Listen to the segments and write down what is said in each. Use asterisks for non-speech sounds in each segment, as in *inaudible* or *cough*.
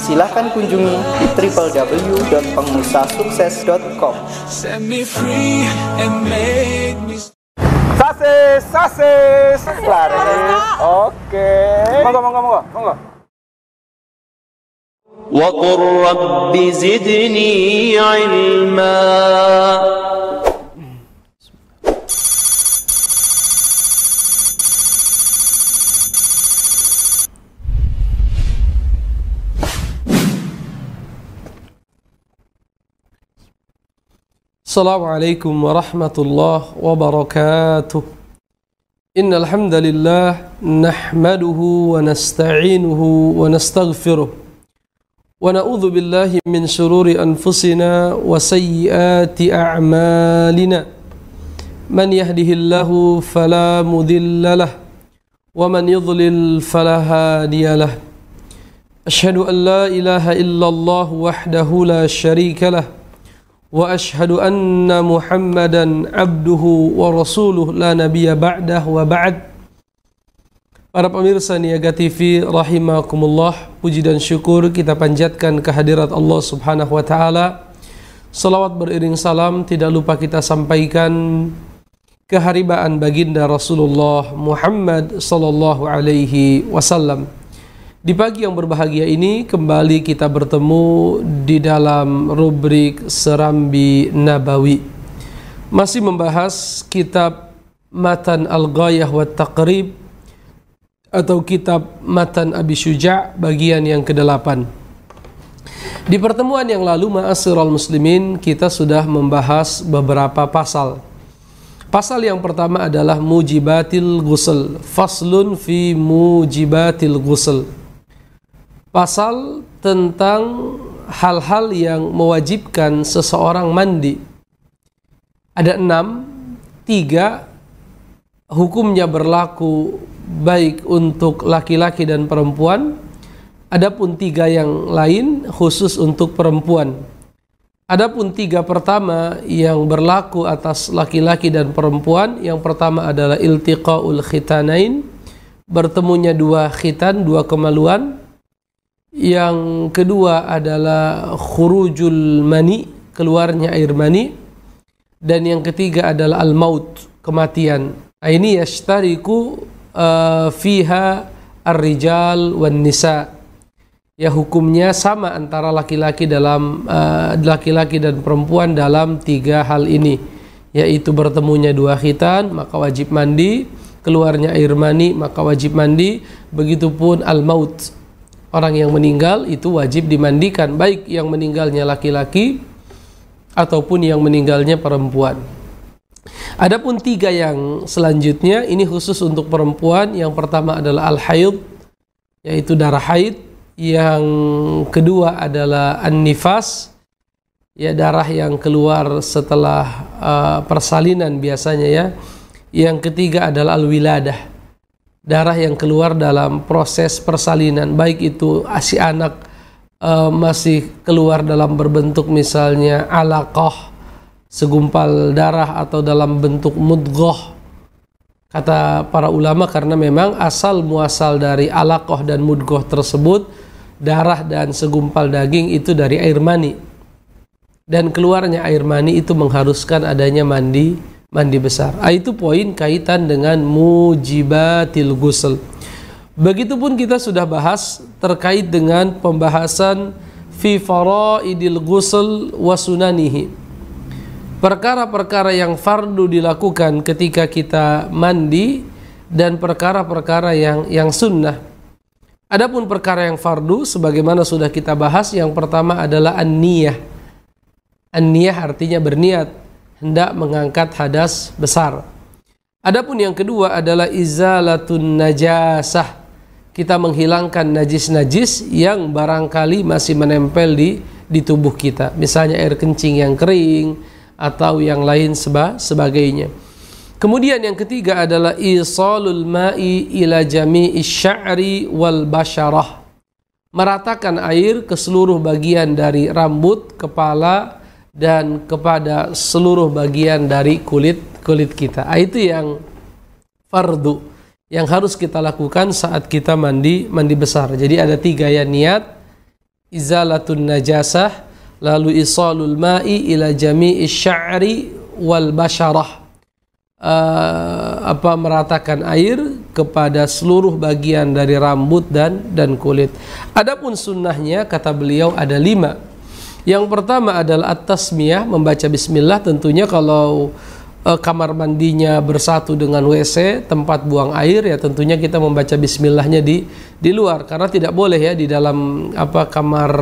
silahkan kunjungi www.pengusahasukses.com Sasis, sasis, laris, oke. Monggo, monggo, monggo, monggo. وقل رب زدني علما السلام عليكم ورحمة الله وبركاته إن الحمد لله نحمده ونستعينه ونستغفره ونعوذ بالله من شرور أنفسنا وسيئات أعمالنا من يهده الله فلا مذل له ومن يضلل فلا هادي له أشهد أن لا إله إلا الله وحده لا شريك له واشهد ان محمدا عبده ورسوله لا نبي بعده وبعد Para pemirsa Niaga TV rahimakumullah, puji dan syukur kita panjatkan kehadirat Allah Subhanahu wa taala. Salawat beriring salam tidak lupa kita sampaikan keharibaan baginda Rasulullah Muhammad sallallahu alaihi wasallam. Di pagi yang berbahagia ini kembali kita bertemu di dalam rubrik Serambi Nabawi. Masih membahas kitab Matan Al-Ghayah wa Taqrib atau kitab Matan Abi Syuja bagian yang ke-8. Di pertemuan yang lalu Ma'asirul Muslimin kita sudah membahas beberapa pasal. Pasal yang pertama adalah Mujibatil Ghusl, Faslun fi Mujibatil Ghusl pasal tentang hal-hal yang mewajibkan seseorang mandi. Ada enam, tiga hukumnya berlaku baik untuk laki-laki dan perempuan. Adapun tiga yang lain khusus untuk perempuan. Adapun tiga pertama yang berlaku atas laki-laki dan perempuan, yang pertama adalah iltiqaul khitanain, bertemunya dua khitan, dua kemaluan, yang kedua adalah khurujul mani, keluarnya air mani. Dan yang ketiga adalah al-maut, kematian. Nah, ini yashtariku uh, fiha ar-rijal wan nisa. Ya hukumnya sama antara laki-laki dalam eh, laki-laki uh, dan perempuan dalam tiga hal ini, yaitu bertemunya dua khitan maka wajib mandi, keluarnya air mani maka wajib mandi, begitupun al-maut orang yang meninggal itu wajib dimandikan baik yang meninggalnya laki-laki ataupun yang meninggalnya perempuan. Adapun tiga yang selanjutnya ini khusus untuk perempuan. Yang pertama adalah al-haid yaitu darah haid. Yang kedua adalah an-nifas ya darah yang keluar setelah uh, persalinan biasanya ya. Yang ketiga adalah al-wiladah darah yang keluar dalam proses persalinan baik itu si anak e, masih keluar dalam berbentuk misalnya alaqah segumpal darah atau dalam bentuk mudgoh kata para ulama karena memang asal muasal dari alaqah dan mudgoh tersebut darah dan segumpal daging itu dari air mani dan keluarnya air mani itu mengharuskan adanya mandi mandi besar. Ah, itu poin kaitan dengan mujibatil ghusl. Begitupun kita sudah bahas terkait dengan pembahasan fi faraidil ghusl wa sunanihi. Perkara-perkara yang fardu dilakukan ketika kita mandi dan perkara-perkara yang yang sunnah. Adapun perkara yang fardu sebagaimana sudah kita bahas yang pertama adalah an-niyah. An-niyah artinya berniat hendak mengangkat hadas besar. Adapun yang kedua adalah izalatun najasah. Kita menghilangkan najis-najis yang barangkali masih menempel di di tubuh kita. Misalnya air kencing yang kering atau yang lain seba, sebagainya. Kemudian yang ketiga adalah isalul ma'i ila jami'i sya'ri wal basharah. Meratakan air ke seluruh bagian dari rambut, kepala, dan kepada seluruh bagian dari kulit kulit kita. Ah, itu yang fardu yang harus kita lakukan saat kita mandi mandi besar. Jadi ada tiga ya niat izalatun najasah, lalu isalul ma'i ila jami'i sya'ri wal basharah. Uh, apa meratakan air kepada seluruh bagian dari rambut dan dan kulit. Adapun sunnahnya kata beliau ada lima yang pertama adalah atas miah membaca bismillah tentunya kalau e, kamar mandinya bersatu dengan WC, tempat buang air ya tentunya kita membaca bismillahnya di di luar karena tidak boleh ya di dalam apa kamar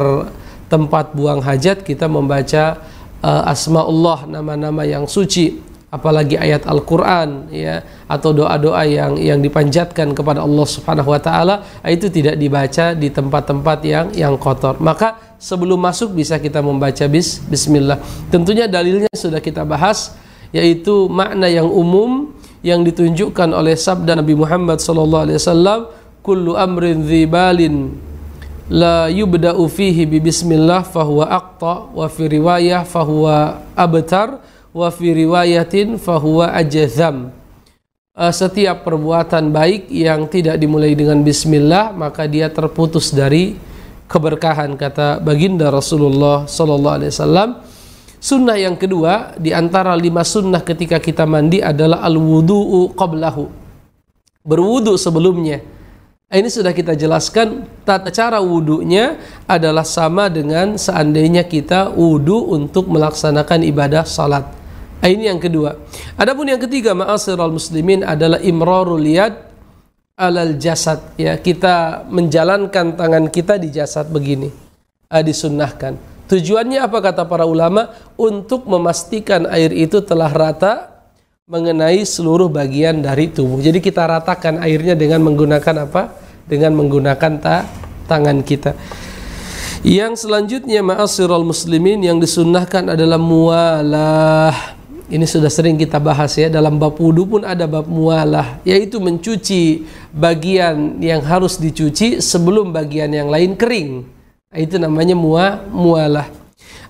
tempat buang hajat kita membaca e, eh, Allah nama-nama yang suci apalagi ayat Al-Qur'an ya atau doa-doa yang yang dipanjatkan kepada Allah Subhanahu wa taala itu tidak dibaca di tempat-tempat yang yang kotor. Maka sebelum masuk bisa kita membaca bis bismillah. Tentunya dalilnya sudah kita bahas yaitu makna yang umum yang ditunjukkan oleh sabda Nabi Muhammad sallallahu alaihi wasallam kullu amrin dzibalin la yubda'u fihi bi bismillah fahuwa aqta wa fi riwayah fahuwa abtar wa fi riwayatin fahuwa ajazam eh, setiap perbuatan baik yang tidak dimulai dengan bismillah maka dia terputus dari keberkahan kata baginda Rasulullah sallallahu alaihi wasallam sunnah yang kedua di antara lima sunnah ketika kita mandi adalah al-wudu'u qablahu berwudu sebelumnya ini sudah kita jelaskan tata cara wudunya adalah sama dengan seandainya kita wudu untuk melaksanakan ibadah salat Eh, ini yang kedua. Adapun yang ketiga ma'asirul muslimin adalah imrarul yad alal jasad ya kita menjalankan tangan kita di jasad begini uh, disunnahkan tujuannya apa kata para ulama untuk memastikan air itu telah rata mengenai seluruh bagian dari tubuh jadi kita ratakan airnya dengan menggunakan apa dengan menggunakan ta tangan kita yang selanjutnya ma'asirul muslimin yang disunnahkan adalah mualah ini sudah sering kita bahas ya dalam bab wudhu pun ada bab mualah yaitu mencuci bagian yang harus dicuci sebelum bagian yang lain kering nah, itu namanya mua mualah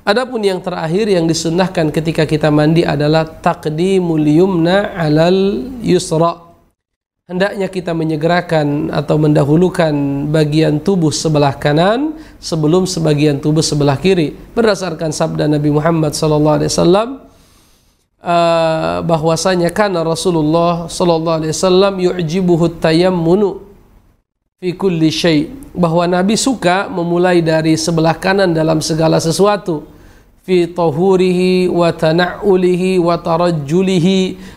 adapun yang terakhir yang disunahkan ketika kita mandi adalah takdimul yumna alal yusra hendaknya kita menyegerakan atau mendahulukan bagian tubuh sebelah kanan sebelum sebagian tubuh sebelah kiri berdasarkan sabda Nabi Muhammad SAW uh, bahwasanya karena Rasulullah sallallahu alaihi wasallam yu'jibuhu tayammunu fi kulli syai bahwa Nabi suka memulai dari sebelah kanan dalam segala sesuatu fi tahurihi wa tana'ulihi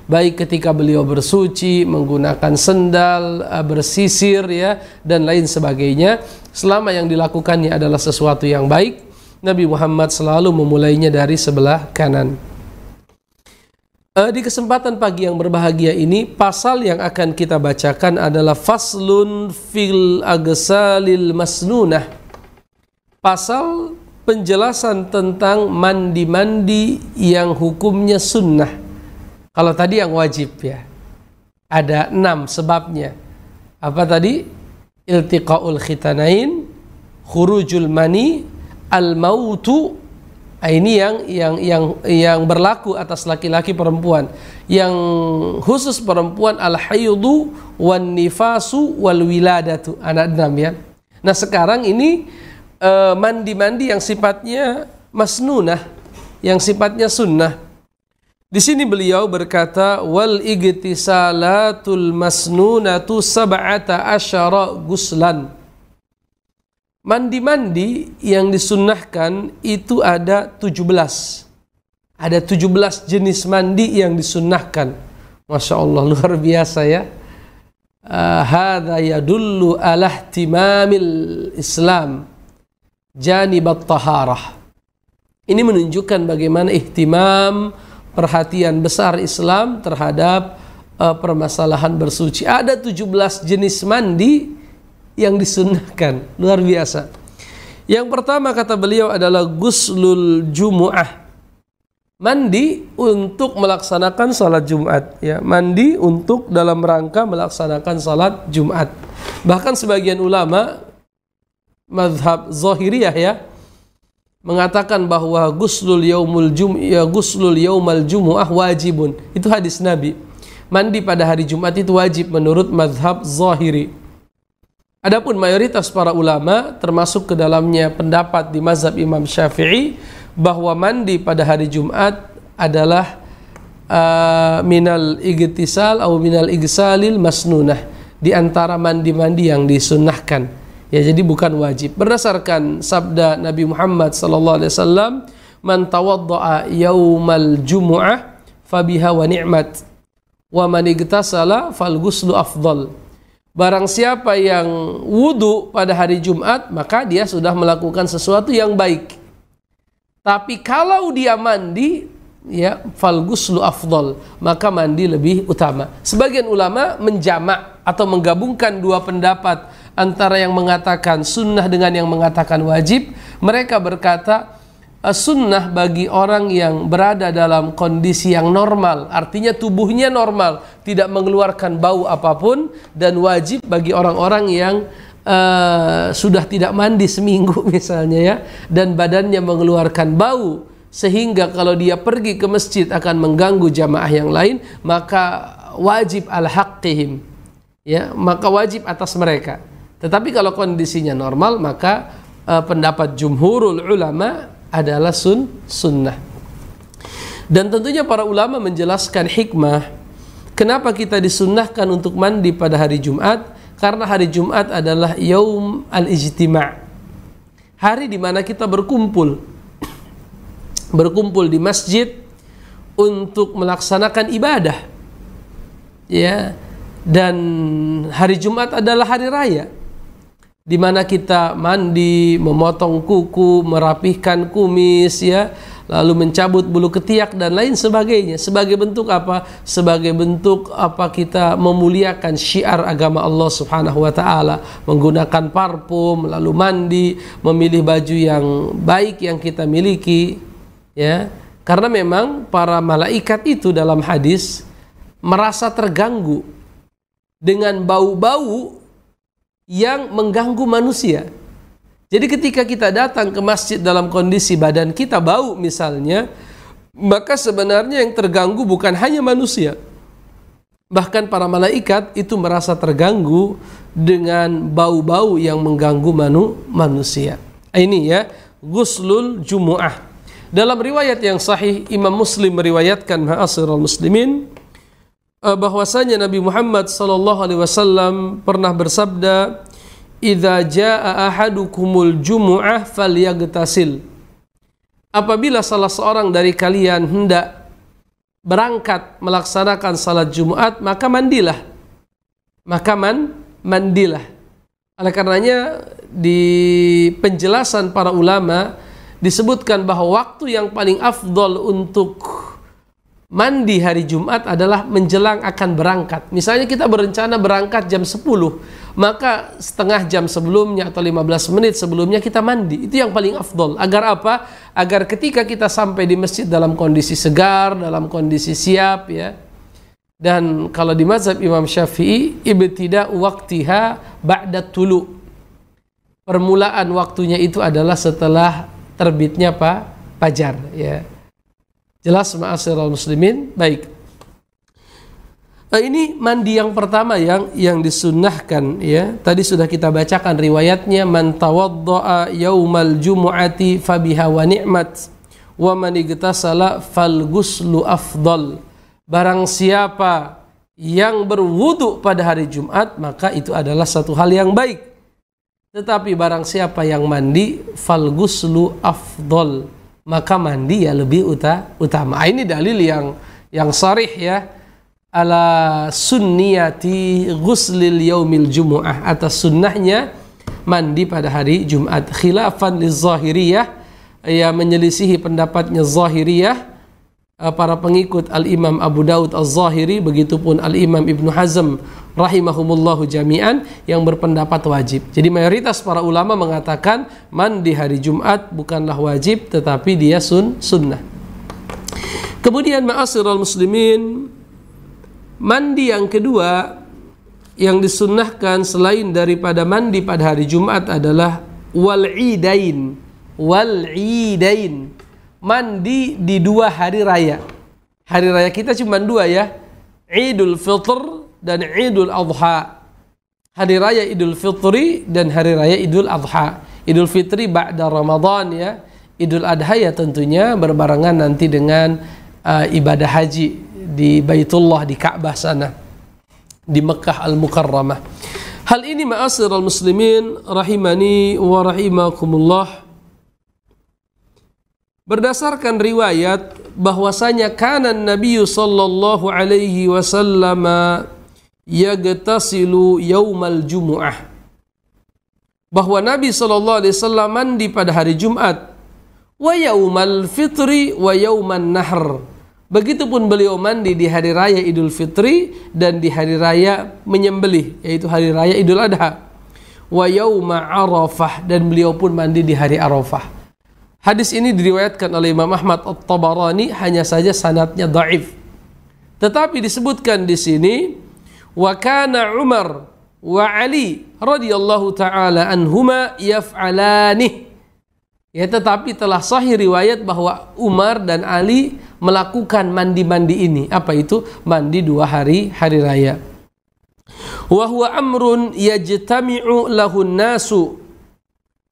baik ketika beliau bersuci menggunakan sendal eh, bersisir ya dan lain sebagainya selama yang dilakukannya adalah sesuatu yang baik Nabi Muhammad selalu memulainya dari sebelah kanan Eh, di kesempatan pagi yang berbahagia ini, pasal yang akan kita bacakan adalah Faslun fil agsalil masnunah. Pasal penjelasan tentang mandi-mandi yang hukumnya sunnah. Kalau tadi yang wajib ya. Ada enam sebabnya. Apa tadi? Iltiqaul khitanain, khurujul mani, al-mautu, Nah, ini yang yang yang yang berlaku atas laki-laki perempuan. Yang khusus perempuan al hayudu wan nifasu wal wiladatu anak enam ya. Nah sekarang ini eh, mandi-mandi yang sifatnya masnunah, yang sifatnya sunnah. Di sini beliau berkata wal igtisalatul masnunatu sab'ata asyara guslan Mandi-mandi yang disunnahkan itu ada 17. Ada 17 jenis mandi yang disunnahkan. Masya Allah, *laughs* luar biasa ya. Ah, Hada yadullu alah timamil Islam janibat taharah. Ini menunjukkan bagaimana ihtimam perhatian besar Islam terhadap ah, permasalahan bersuci. Ada 17 jenis mandi yang disunnahkan. Luar biasa. Yang pertama kata beliau adalah guslul jumu'ah. Mandi untuk melaksanakan salat Jumat ya, mandi untuk dalam rangka melaksanakan salat Jumat. Bahkan sebagian ulama madhab Zahiriyah ya mengatakan bahwa guslul yaumul jum ya guslul yaumal jumuah wajibun. Itu hadis Nabi. Mandi pada hari Jumat itu wajib menurut madhab zohiri Adapun mayoritas para ulama termasuk ke dalamnya pendapat di mazhab Imam Syafi'i bahwa mandi pada hari Jumat adalah uh, minal igtisal atau minal igsalil masnunah di antara mandi-mandi yang disunnahkan. Ya jadi bukan wajib. Berdasarkan sabda Nabi Muhammad sallallahu alaihi wasallam, "Man tawaddaa yaumal jumu'ah fabiha wa ni'mat." Wa man igtasala fal afdal Barang siapa yang wudhu pada hari Jumat, maka dia sudah melakukan sesuatu yang baik. Tapi kalau dia mandi, ya lu afdol, maka mandi lebih utama. Sebagian ulama menjamak atau menggabungkan dua pendapat antara yang mengatakan sunnah dengan yang mengatakan wajib. Mereka berkata, sunnah bagi orang yang berada dalam kondisi yang normal, artinya tubuhnya normal, tidak mengeluarkan bau apapun, dan wajib bagi orang-orang yang uh, sudah tidak mandi seminggu, *laughs* misalnya ya, dan badannya mengeluarkan bau, sehingga kalau dia pergi ke masjid akan mengganggu jamaah yang lain, maka wajib al-haqqihim, ya, maka wajib atas mereka. Tetapi kalau kondisinya normal, maka uh, pendapat jumhurul ulama adalah sun sunnah. Dan tentunya para ulama menjelaskan hikmah kenapa kita disunnahkan untuk mandi pada hari Jumat karena hari Jumat adalah yaum al-ijtima' hari di mana kita berkumpul *clears throat* berkumpul di masjid untuk melaksanakan ibadah ya dan hari Jumat adalah hari raya di mana kita mandi, memotong kuku, merapihkan kumis ya, lalu mencabut bulu ketiak dan lain sebagainya. Sebagai bentuk apa? Sebagai bentuk apa kita memuliakan syiar agama Allah Subhanahu wa taala, menggunakan parfum, lalu mandi, memilih baju yang baik yang kita miliki ya. Karena memang para malaikat itu dalam hadis merasa terganggu dengan bau-bau yang mengganggu manusia. Jadi ketika kita datang ke masjid dalam kondisi badan kita bau misalnya, maka sebenarnya yang terganggu bukan hanya manusia. Bahkan para malaikat itu merasa terganggu dengan bau-bau yang mengganggu manu manusia. Ini ya, guslul jumu'ah. Dalam riwayat yang sahih, Imam Muslim meriwayatkan ma'asirul muslimin, Eh, bahwasanya Nabi Muhammad sallallahu alaihi wasallam pernah bersabda idza jaa ahadukumul jumu'ah falyagtasil apabila salah seorang dari kalian hendak berangkat melaksanakan salat Jumat maka mandilah maka man mandilah oleh karenanya di penjelasan para ulama disebutkan bahwa waktu yang paling afdol untuk mandi hari Jumat adalah menjelang akan berangkat. Misalnya kita berencana berangkat jam 10, maka setengah jam sebelumnya atau 15 menit sebelumnya kita mandi. Itu yang paling afdol. Agar apa? Agar ketika kita sampai di masjid dalam kondisi segar, dalam kondisi siap ya. Dan kalau di mazhab Imam Syafi'i, ibtida waktiha ba'da tulu. Permulaan waktunya itu adalah setelah terbitnya apa? Pajar ya Jelas ma'asyiral muslimin. Baik. Eh, ini mandi yang pertama yang yang disunnahkan ya. Tadi sudah kita bacakan riwayatnya man tawaddaa yaumal jumu'ati fabiha wa ni'mat wa man igtasala fal ghuslu afdal. Barang siapa yang berwudu pada hari Jumat maka itu adalah satu hal yang baik. Tetapi barang siapa yang mandi fal ghuslu afdal maka mandi ya lebih uta utama. Ah, ini dalil yang yang sarih ya ala sunniyati ghuslil yaumil jumu'ah atas sunnahnya mandi pada hari Jumat khilafan lizahiriyah ya menyelisihi pendapatnya zahiriyah Eh, para pengikut Al-Imam Abu Daud Al-Zahiri begitupun Al-Imam Ibnu Hazm rahimahumullahu jami'an yang berpendapat wajib. Jadi mayoritas para ulama mengatakan mandi hari Jumat bukanlah wajib tetapi dia sun sunnah. Kemudian ma'asirul muslimin mandi yang kedua yang disunnahkan selain daripada mandi pada hari Jumat adalah wal'idain wal'idain mandi di dua hari raya. Hari raya kita cuma dua ya. Idul Fitr dan Idul Adha. Hari raya Idul Fitri dan hari raya Idul Adha. Idul Fitri ba'da Ramadan ya. Idul Adha ya tentunya berbarengan nanti dengan uh, ibadah haji di Baitullah di Ka'bah sana. Di Mekah Al-Mukarramah. Hal ini ma'asir al-muslimin rahimani wa rahimakumullah. Berdasarkan riwayat bahwasanya kanan Nabi sallallahu alaihi wasallam yagtasilu yaumal jumu'ah. Bahwa Nabi sallallahu alaihi wasallam mandi pada hari Jumat wa yaumal fitri wa yauman nahr. Begitupun beliau mandi di hari raya Idul Fitri dan di hari raya menyembelih yaitu hari raya Idul Adha. Wa yauma Arafah dan beliau pun mandi di hari Arafah. Hadis ini diriwayatkan oleh Imam Ahmad At-Tabarani hanya saja sanatnya daif. Tetapi disebutkan di sini wa kana Umar wa Ali radhiyallahu taala anhuma yaf'alani. Ya tetapi telah sahih riwayat bahwa Umar dan Ali melakukan mandi-mandi ini. Apa itu? Mandi dua hari hari raya. Wa huwa amrun yajtami'u lahun nasu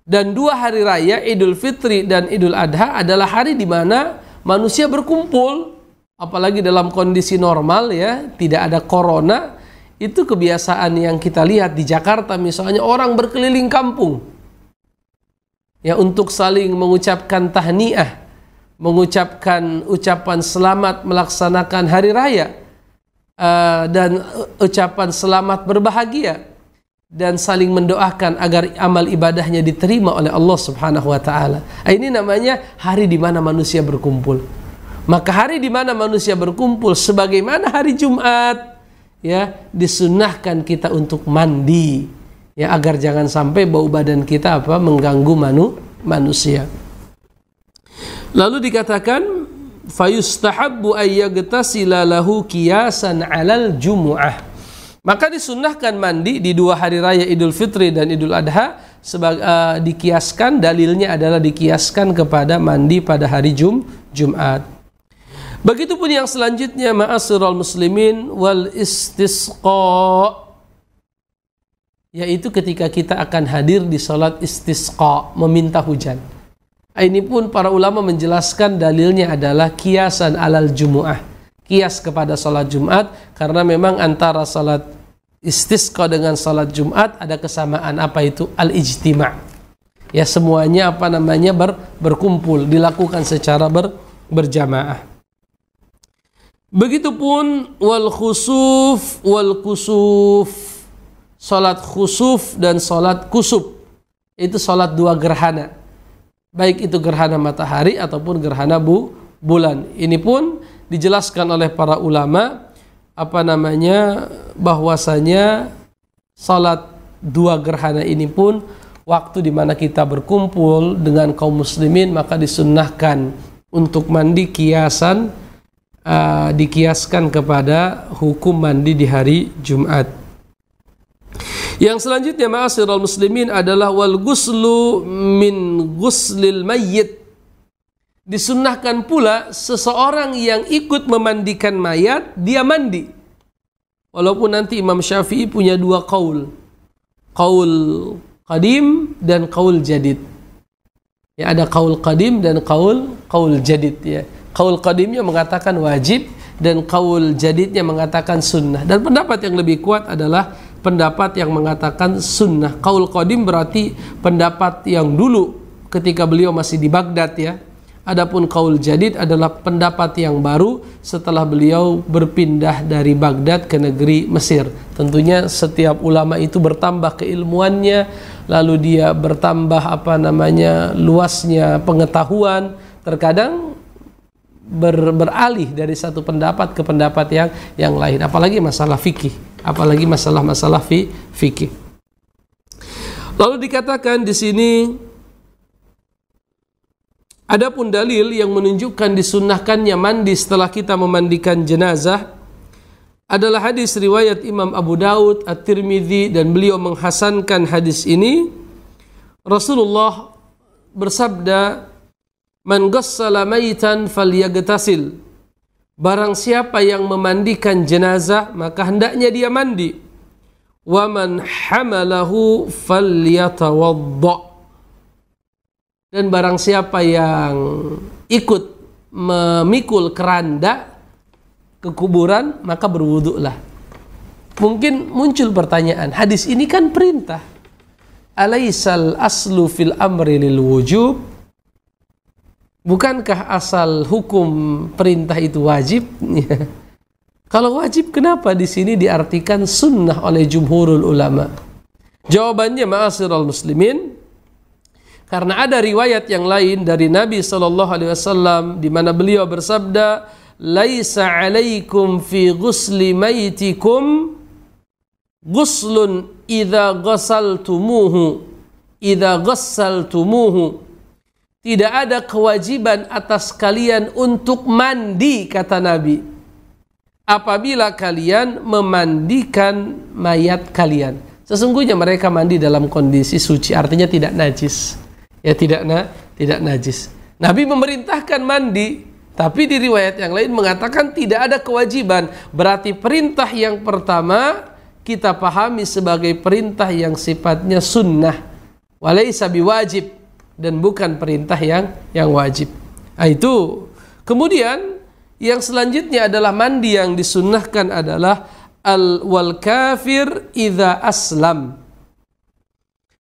dan dua hari raya Idul Fitri dan Idul Adha adalah hari di mana manusia berkumpul apalagi dalam kondisi normal ya, tidak ada corona. Itu kebiasaan yang kita lihat di Jakarta misalnya orang berkeliling kampung. Ya untuk saling mengucapkan tahniah, mengucapkan ucapan selamat melaksanakan hari raya. Eh, dan ucapan selamat berbahagia dan saling mendoakan agar amal ibadahnya diterima oleh Allah Subhanahu wa taala. Ah, ini namanya hari di mana manusia berkumpul. Maka hari di mana manusia berkumpul sebagaimana hari Jumat ya disunahkan kita untuk mandi ya agar jangan sampai bau badan kita apa mengganggu manu, manusia. Lalu dikatakan fayustahabbu ayyagtasila lahu kiyasan alal jumu'ah maka disunahkan mandi di dua hari raya Idul Fitri dan Idul Adha sebagai uh, eh, dikiaskan dalilnya adalah dikiaskan kepada mandi pada hari Jum Jumat. Begitupun yang selanjutnya ma'asirul muslimin wal istisqa yaitu ketika kita akan hadir di salat istisqa meminta hujan. Ah, ini pun para ulama menjelaskan dalilnya adalah kiasan alal jumuah kias kepada salat Jumat karena memang antara salat istisqa dengan salat Jumat ada kesamaan apa itu al-ijtima' ya semuanya apa namanya ber, berkumpul dilakukan secara ber, berjamaah begitupun wal khusuf wal kusuf salat khusuf dan salat kusuf itu salat dua gerhana baik itu gerhana matahari ataupun gerhana bu, bulan ini pun dijelaskan oleh para ulama apa namanya bahwasanya salat dua gerhana ini pun waktu di mana kita berkumpul dengan kaum muslimin maka disunnahkan untuk mandi kiasan uh, dikiaskan kepada hukum mandi di hari Jumat. Yang selanjutnya ma'asirul muslimin adalah wal guslu min guslil mayyit Disunnahkan pula seseorang yang ikut memandikan mayat, dia mandi. Walaupun nanti Imam Syafi'i punya dua kaul. Kaul qadim dan kaul jadid. Ya, ada kaul qadim dan kaul kaul jadid ya. Kaul qadimnya mengatakan wajib dan kaul jadidnya mengatakan sunnah. Dan pendapat yang lebih kuat adalah pendapat yang mengatakan sunnah. Kaul qadim berarti pendapat yang dulu ketika beliau masih di Baghdad ya. Adapun kaul jadid adalah pendapat yang baru setelah beliau berpindah dari Baghdad ke negeri Mesir. Tentunya setiap ulama itu bertambah keilmuannya, lalu dia bertambah apa namanya luasnya pengetahuan. Terkadang ber, beralih dari satu pendapat ke pendapat yang yang lain apalagi masalah fikih apalagi masalah-masalah fi, fikih lalu dikatakan di sini Adapun dalil yang menunjukkan disunnahkannya mandi setelah kita memandikan jenazah adalah hadis riwayat Imam Abu Daud, At-Tirmidzi dan beliau menghasankan hadis ini. Rasulullah bersabda, "Man ghassala maytan falyaghtasil Barang siapa yang memandikan jenazah, maka hendaknya dia mandi. "Wa man hamalahu falyatawadda." Dan barang siapa yang ikut memikul keranda ke kuburan, maka berwuduklah. Mungkin muncul pertanyaan, hadis ini kan perintah. Alaisal aslu fil amri lil wujub. Bukankah asal hukum perintah itu wajib? *laughs* Kalau wajib, kenapa di sini diartikan sunnah oleh jumhurul ulama? Jawabannya, ma'asirul muslimin, karena ada riwayat yang lain dari Nabi Shallallahu Alaihi Wasallam di mana beliau bersabda, "Laisa alaikum fi ghusli maitikum ghuslun idza ghasaltumuhu idza ghassaltumuhu." Tidak ada kewajiban atas kalian untuk mandi kata Nabi. Apabila kalian memandikan mayat kalian. Sesungguhnya mereka mandi dalam kondisi suci, artinya tidak najis ya tidak na, tidak najis. Nabi memerintahkan mandi, tapi di riwayat yang lain mengatakan tidak ada kewajiban. Berarti perintah yang pertama kita pahami sebagai perintah yang sifatnya sunnah. Walaysa wajib dan bukan perintah yang yang wajib. Nah, itu. Kemudian yang selanjutnya adalah mandi yang disunnahkan adalah al wal kafir idza aslam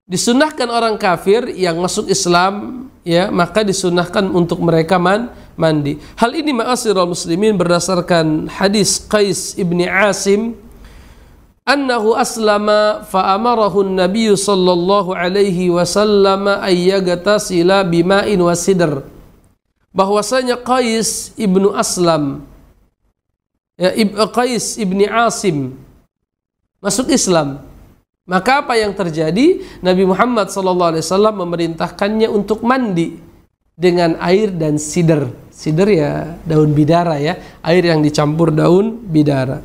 disunahkan orang kafir yang masuk Islam ya maka disunahkan untuk mereka man, mandi hal ini ma'asirul muslimin berdasarkan hadis Qais ibni Asim annahu aslama fa amarahu sallallahu alaihi wasallam ay yaghtasila bima'in wasidr bahwasanya Qais ibnu Aslam ya Qais ibni Asim masuk Islam maka apa yang terjadi? Nabi Muhammad SAW memerintahkannya untuk mandi dengan air dan sider. Sider ya daun bidara ya, air yang dicampur daun bidara.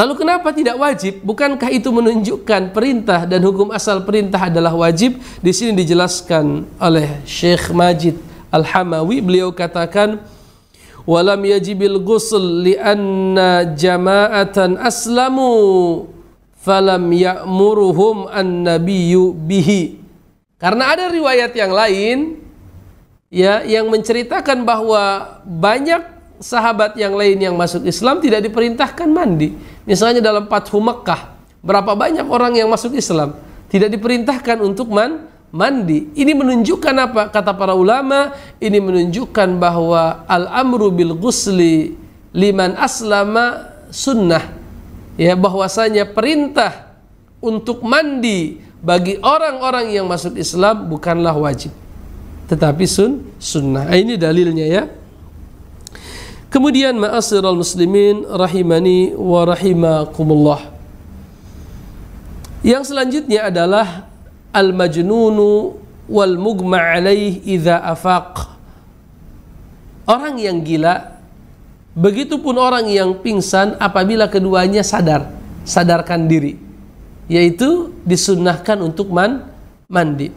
Lalu kenapa tidak wajib? Bukankah itu menunjukkan perintah dan hukum asal perintah adalah wajib? Di sini dijelaskan oleh Syekh Majid Al-Hamawi, beliau katakan, "Walam yajibil ghusl anna jama'atan aslamu falam ya'muruhum an-nabiyyu bihi. Karena ada riwayat yang lain ya yang menceritakan bahwa banyak sahabat yang lain yang masuk Islam tidak diperintahkan mandi. Misalnya dalam Fathu Mekkah berapa banyak orang yang masuk Islam tidak diperintahkan untuk man mandi. Ini menunjukkan apa? Kata para ulama, ini menunjukkan bahwa al-amru bil ghusli liman aslama sunnah ya bahwasanya perintah untuk mandi bagi orang-orang yang masuk Islam bukanlah wajib tetapi sun sunnah ah, ini dalilnya ya kemudian ma'asirul muslimin rahimani wa rahimakumullah yang selanjutnya adalah al majnunu wal mugma alaih idza afaq orang yang gila Begitupun orang yang pingsan apabila keduanya sadar, sadarkan diri. Yaitu disunnahkan untuk man, mandi.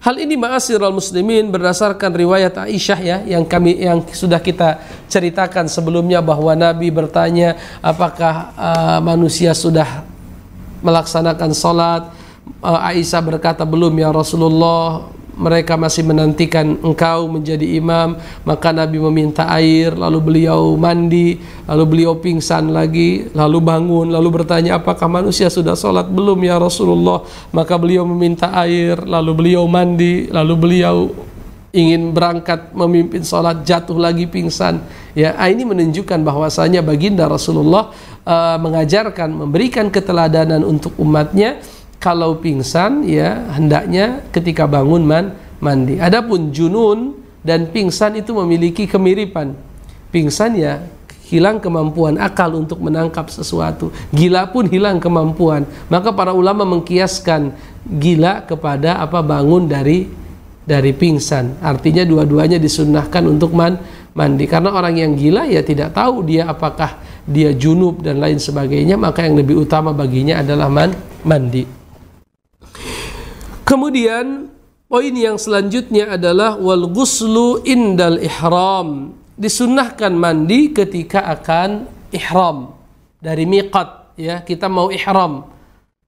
Hal ini ma'asirul muslimin berdasarkan riwayat Aisyah ya yang kami yang sudah kita ceritakan sebelumnya bahwa Nabi bertanya apakah uh, manusia sudah melaksanakan salat uh, Aisyah berkata belum ya Rasulullah mereka masih menantikan engkau menjadi imam maka Nabi meminta air lalu beliau mandi lalu beliau pingsan lagi lalu bangun lalu bertanya apakah manusia sudah sholat belum ya Rasulullah maka beliau meminta air lalu beliau mandi lalu beliau ingin berangkat memimpin sholat jatuh lagi pingsan ya ah, ini menunjukkan bahwasanya baginda Rasulullah uh, mengajarkan memberikan keteladanan untuk umatnya kalau pingsan ya hendaknya ketika bangun man mandi. Adapun junun dan pingsan itu memiliki kemiripan. Pingsan ya hilang kemampuan akal untuk menangkap sesuatu. Gila pun hilang kemampuan. Maka para ulama mengkiaskan gila kepada apa bangun dari dari pingsan. Artinya dua-duanya disunnahkan untuk man, mandi. Karena orang yang gila ya tidak tahu dia apakah dia junub dan lain sebagainya, maka yang lebih utama baginya adalah man, mandi. Kemudian poin yang selanjutnya adalah wal ghuslu indal ihram. Disunnahkan mandi ketika akan ihram dari miqat ya, kita mau ihram.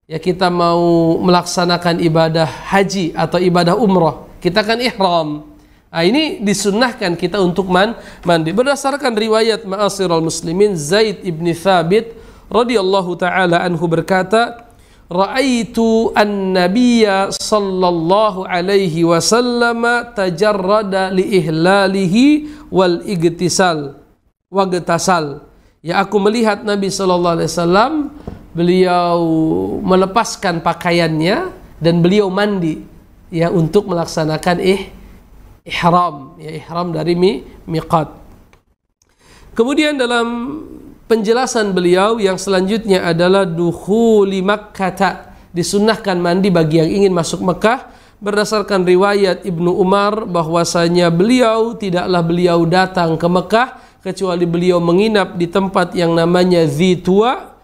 Ya kita mau melaksanakan ibadah haji atau ibadah umroh, kita kan ihram. Nah, ini disunnahkan kita untuk man mandi. Berdasarkan riwayat Ma'asirul Muslimin Zaid ibn Thabit radhiyallahu taala anhu berkata, Ra'aitu an-nabiyya sallallahu alaihi wasallam tajarrada li ihlalihi wal igtisal wa getasal. Ya aku melihat Nabi sallallahu alaihi wasallam beliau melepaskan pakaiannya dan beliau mandi ya untuk melaksanakan ih ihram ya ihram dari mi, miqat. Kemudian dalam penjelasan beliau yang selanjutnya adalah dukhuli kata disunahkan mandi bagi yang ingin masuk Mekah berdasarkan riwayat Ibnu Umar bahwasanya beliau tidaklah beliau datang ke Mekah kecuali beliau menginap di tempat yang namanya Zitua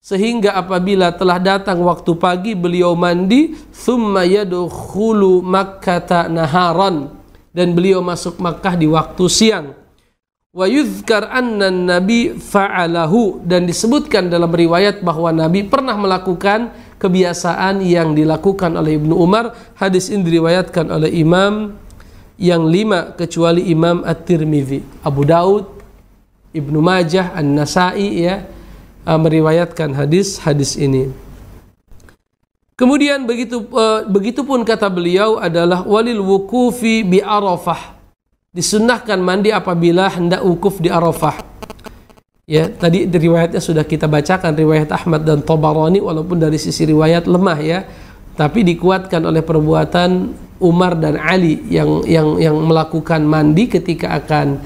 sehingga apabila telah datang waktu pagi beliau mandi thumma yadkhulu makkata naharan dan beliau masuk Mekah di waktu siang Wa yuzkar anna nabi fa'alahu dan disebutkan dalam riwayat bahwa nabi pernah melakukan kebiasaan yang dilakukan oleh Ibnu Umar. Hadis ini diriwayatkan oleh Imam yang lima kecuali Imam At-Tirmidzi, Abu Daud, Ibnu Majah, An-Nasa'i ya eh, meriwayatkan hadis-hadis ini. Kemudian begitu uh, begitupun kata beliau adalah walil wukufi bi Arafah disunahkan mandi apabila hendak wukuf di Arafah. Ya, tadi riwayatnya sudah kita bacakan riwayat Ahmad dan Tabarani walaupun dari sisi riwayat lemah ya, tapi dikuatkan oleh perbuatan Umar dan Ali yang yang yang melakukan mandi ketika akan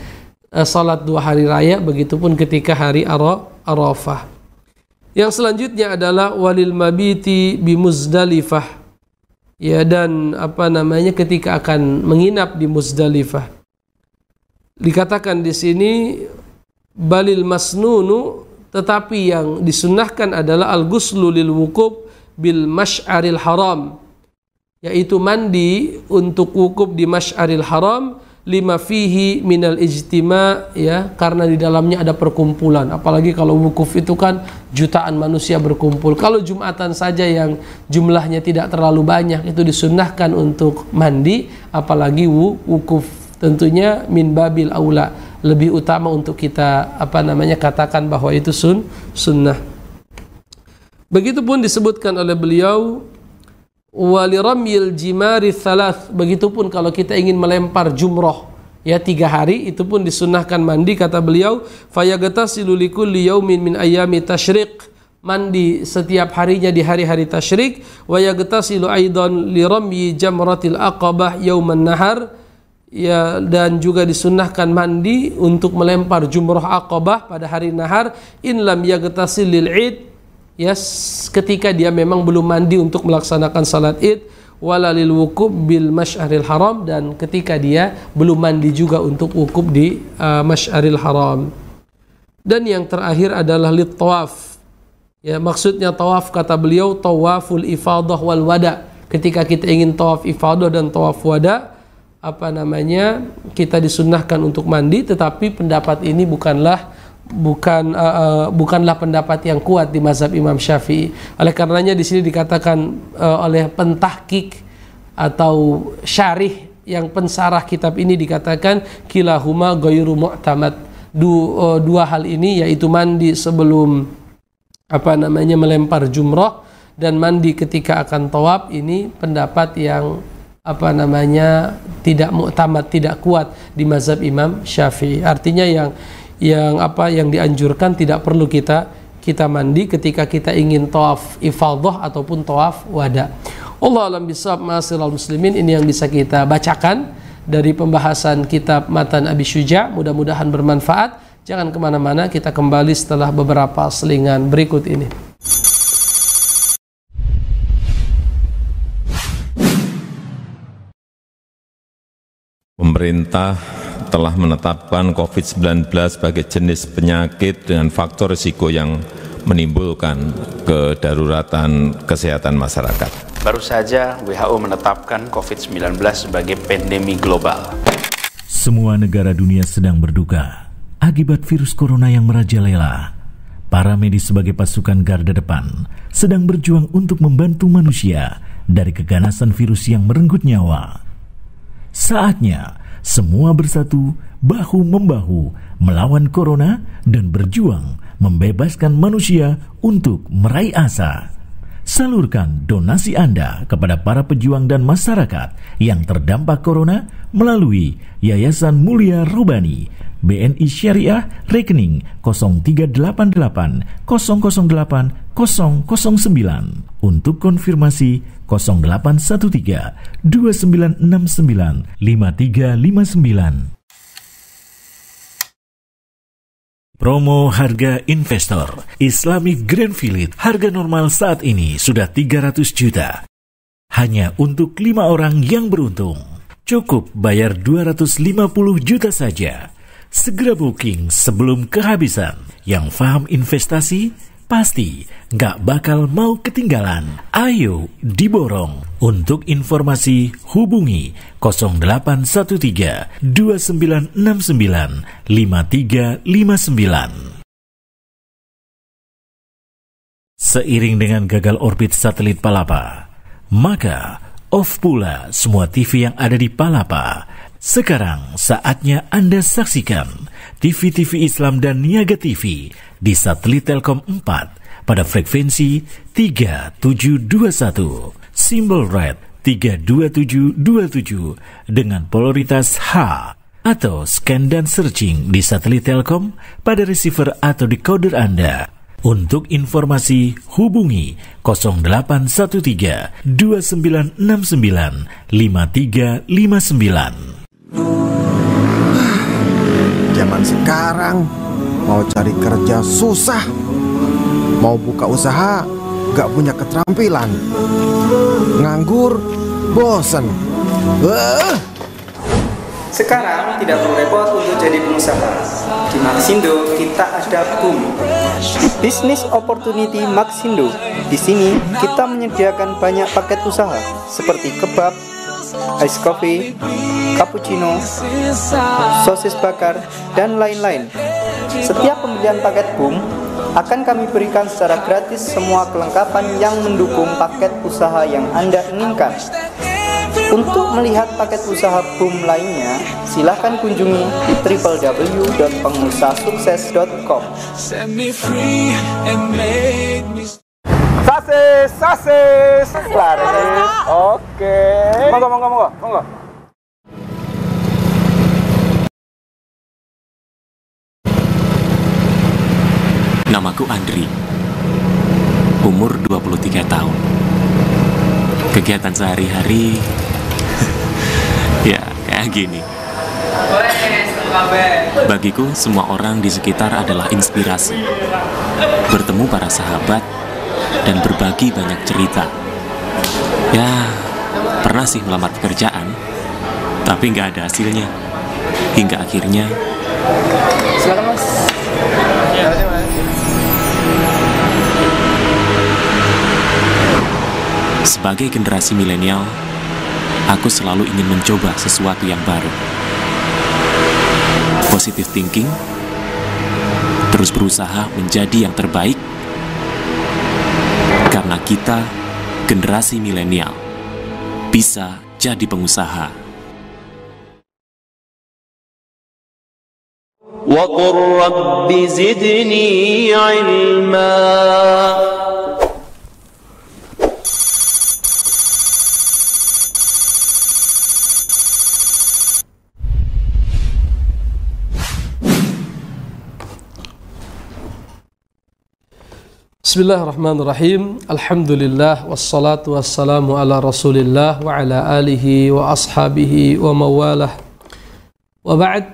uh, salat dua hari raya begitupun ketika hari Ara Arafah. Yang selanjutnya adalah walil mabiti bimuzdalifah. Ya dan apa namanya ketika akan menginap di Muzdalifah. Dikatakan di sini balil masnunu tetapi yang disunahkan adalah al guslu lil wukub bil mash'aril haram yaitu mandi untuk wukub di Masyaril Haram lima fihi minal ijtima ya karena di dalamnya ada perkumpulan apalagi kalau wukuf itu kan jutaan manusia berkumpul kalau jumatan saja yang jumlahnya tidak terlalu banyak itu disunahkan untuk mandi apalagi wukuf tentunya min babil aula lebih utama untuk kita apa namanya katakan bahwa itu sun sunnah begitupun disebutkan oleh beliau waliramil jimari salat. begitupun kalau kita ingin melempar jumroh ya tiga hari itu pun disunahkan mandi kata beliau fayagata siluliku liyau min ayami tashriq mandi setiap harinya di hari-hari tasyrik wayagata silu aidon li jamratil aqabah yauman nahar ya dan juga disunnahkan mandi untuk melempar jumroh akobah pada hari nahar in lam yagtasil lil id yes, ketika dia memang belum mandi untuk melaksanakan salat id wala lil wukub bil masyaril haram dan ketika dia belum mandi juga untuk wukub di uh, masyaril haram dan yang terakhir adalah lit tawaf ya maksudnya tawaf kata beliau tawaful ifadah wal wada ketika kita ingin tawaf ifadah dan tawaf wada' apa namanya kita disunahkan untuk mandi tetapi pendapat ini bukanlah bukan uh, uh, bukanlah pendapat yang kuat di mazhab Imam Syafi'i. Oleh karenanya di sini dikatakan uh, oleh pentahkik atau syarih yang pensarah kitab ini dikatakan kilahuma ghairu mu'tamad. Du, uh, dua hal ini yaitu mandi sebelum apa namanya melempar jumrah dan mandi ketika akan tawaf ini pendapat yang apa namanya tidak muktamad tidak kuat di mazhab Imam Syafi'i artinya yang yang apa yang dianjurkan tidak perlu kita kita mandi ketika kita ingin tawaf ifadhah ataupun tawaf wada Allah alam bisab ma'asyiral muslimin ini yang bisa kita bacakan dari pembahasan kitab Matan Abi Syuja mudah-mudahan bermanfaat jangan kemana-mana kita kembali setelah beberapa selingan berikut ini pemerintah telah menetapkan COVID-19 sebagai jenis penyakit dengan faktor risiko yang menimbulkan kedaruratan kesehatan masyarakat. Baru saja WHO menetapkan COVID-19 sebagai pandemi global. Semua negara dunia sedang berduka akibat virus corona yang merajalela. Para medis sebagai pasukan garda depan sedang berjuang untuk membantu manusia dari keganasan virus yang merenggut nyawa. Saatnya semua bersatu bahu membahu melawan corona dan berjuang membebaskan manusia untuk meraih asa. Salurkan donasi Anda kepada para pejuang dan masyarakat yang terdampak corona melalui Yayasan Mulia Robani BNI Syariah rekening 0388 008 009 untuk konfirmasi 0813 2969 5359 Promo harga investor Islamic Grand Village harga normal saat ini sudah 300 juta. Hanya untuk lima orang yang beruntung. Cukup bayar 250 juta saja. Segera booking sebelum kehabisan. Yang paham investasi pasti nggak bakal mau ketinggalan. Ayo diborong. Untuk informasi hubungi 0813 2969 5359. Seiring dengan gagal orbit satelit Palapa, maka off pula semua TV yang ada di Palapa sekarang saatnya Anda saksikan TV-TV Islam dan Niaga TV di satelit Telkom 4 pada frekuensi 3721, simbol red 32727 dengan polaritas H atau scan dan searching di satelit Telkom pada receiver atau decoder Anda. Untuk informasi hubungi 0813 2969 5359. Zaman sekarang mau cari kerja susah, mau buka usaha gak punya keterampilan, nganggur, bosen. Uh. Sekarang tidak perlu repot untuk jadi pengusaha. Di Maxindo kita ada boom. Business Opportunity Maxindo. Di sini kita menyediakan banyak paket usaha seperti kebab, ice coffee, cappuccino, sosis bakar, dan lain-lain. Setiap pembelian paket BOOM akan kami berikan secara gratis semua kelengkapan yang mendukung paket usaha yang Anda inginkan. Untuk melihat paket usaha BOOM lainnya, silahkan kunjungi www.pengusahasukses.com sasis, sasis, lari. Oke. Monggo, monggo, monggo, monggo. Namaku Andri. Umur 23 tahun. Kegiatan sehari-hari *laughs* ya kayak gini. Bagiku, semua orang di sekitar adalah inspirasi. Bertemu para sahabat, dan berbagi banyak cerita. Ya, pernah sih melamar pekerjaan, tapi nggak ada hasilnya. Hingga akhirnya... Ya. Silakan mas. Sebagai generasi milenial, aku selalu ingin mencoba sesuatu yang baru. Positive thinking, terus berusaha menjadi yang terbaik karena kita, generasi milenial, bisa jadi pengusaha. وَقُلْ رَبِّ زِدْنِي عِلْمًا Bismillahirrahmanirrahim. Alhamdulillah wassalatu wassalamu ala Rasulillah wa ala alihi wa ashabihi wa mawalah. Wa ba'd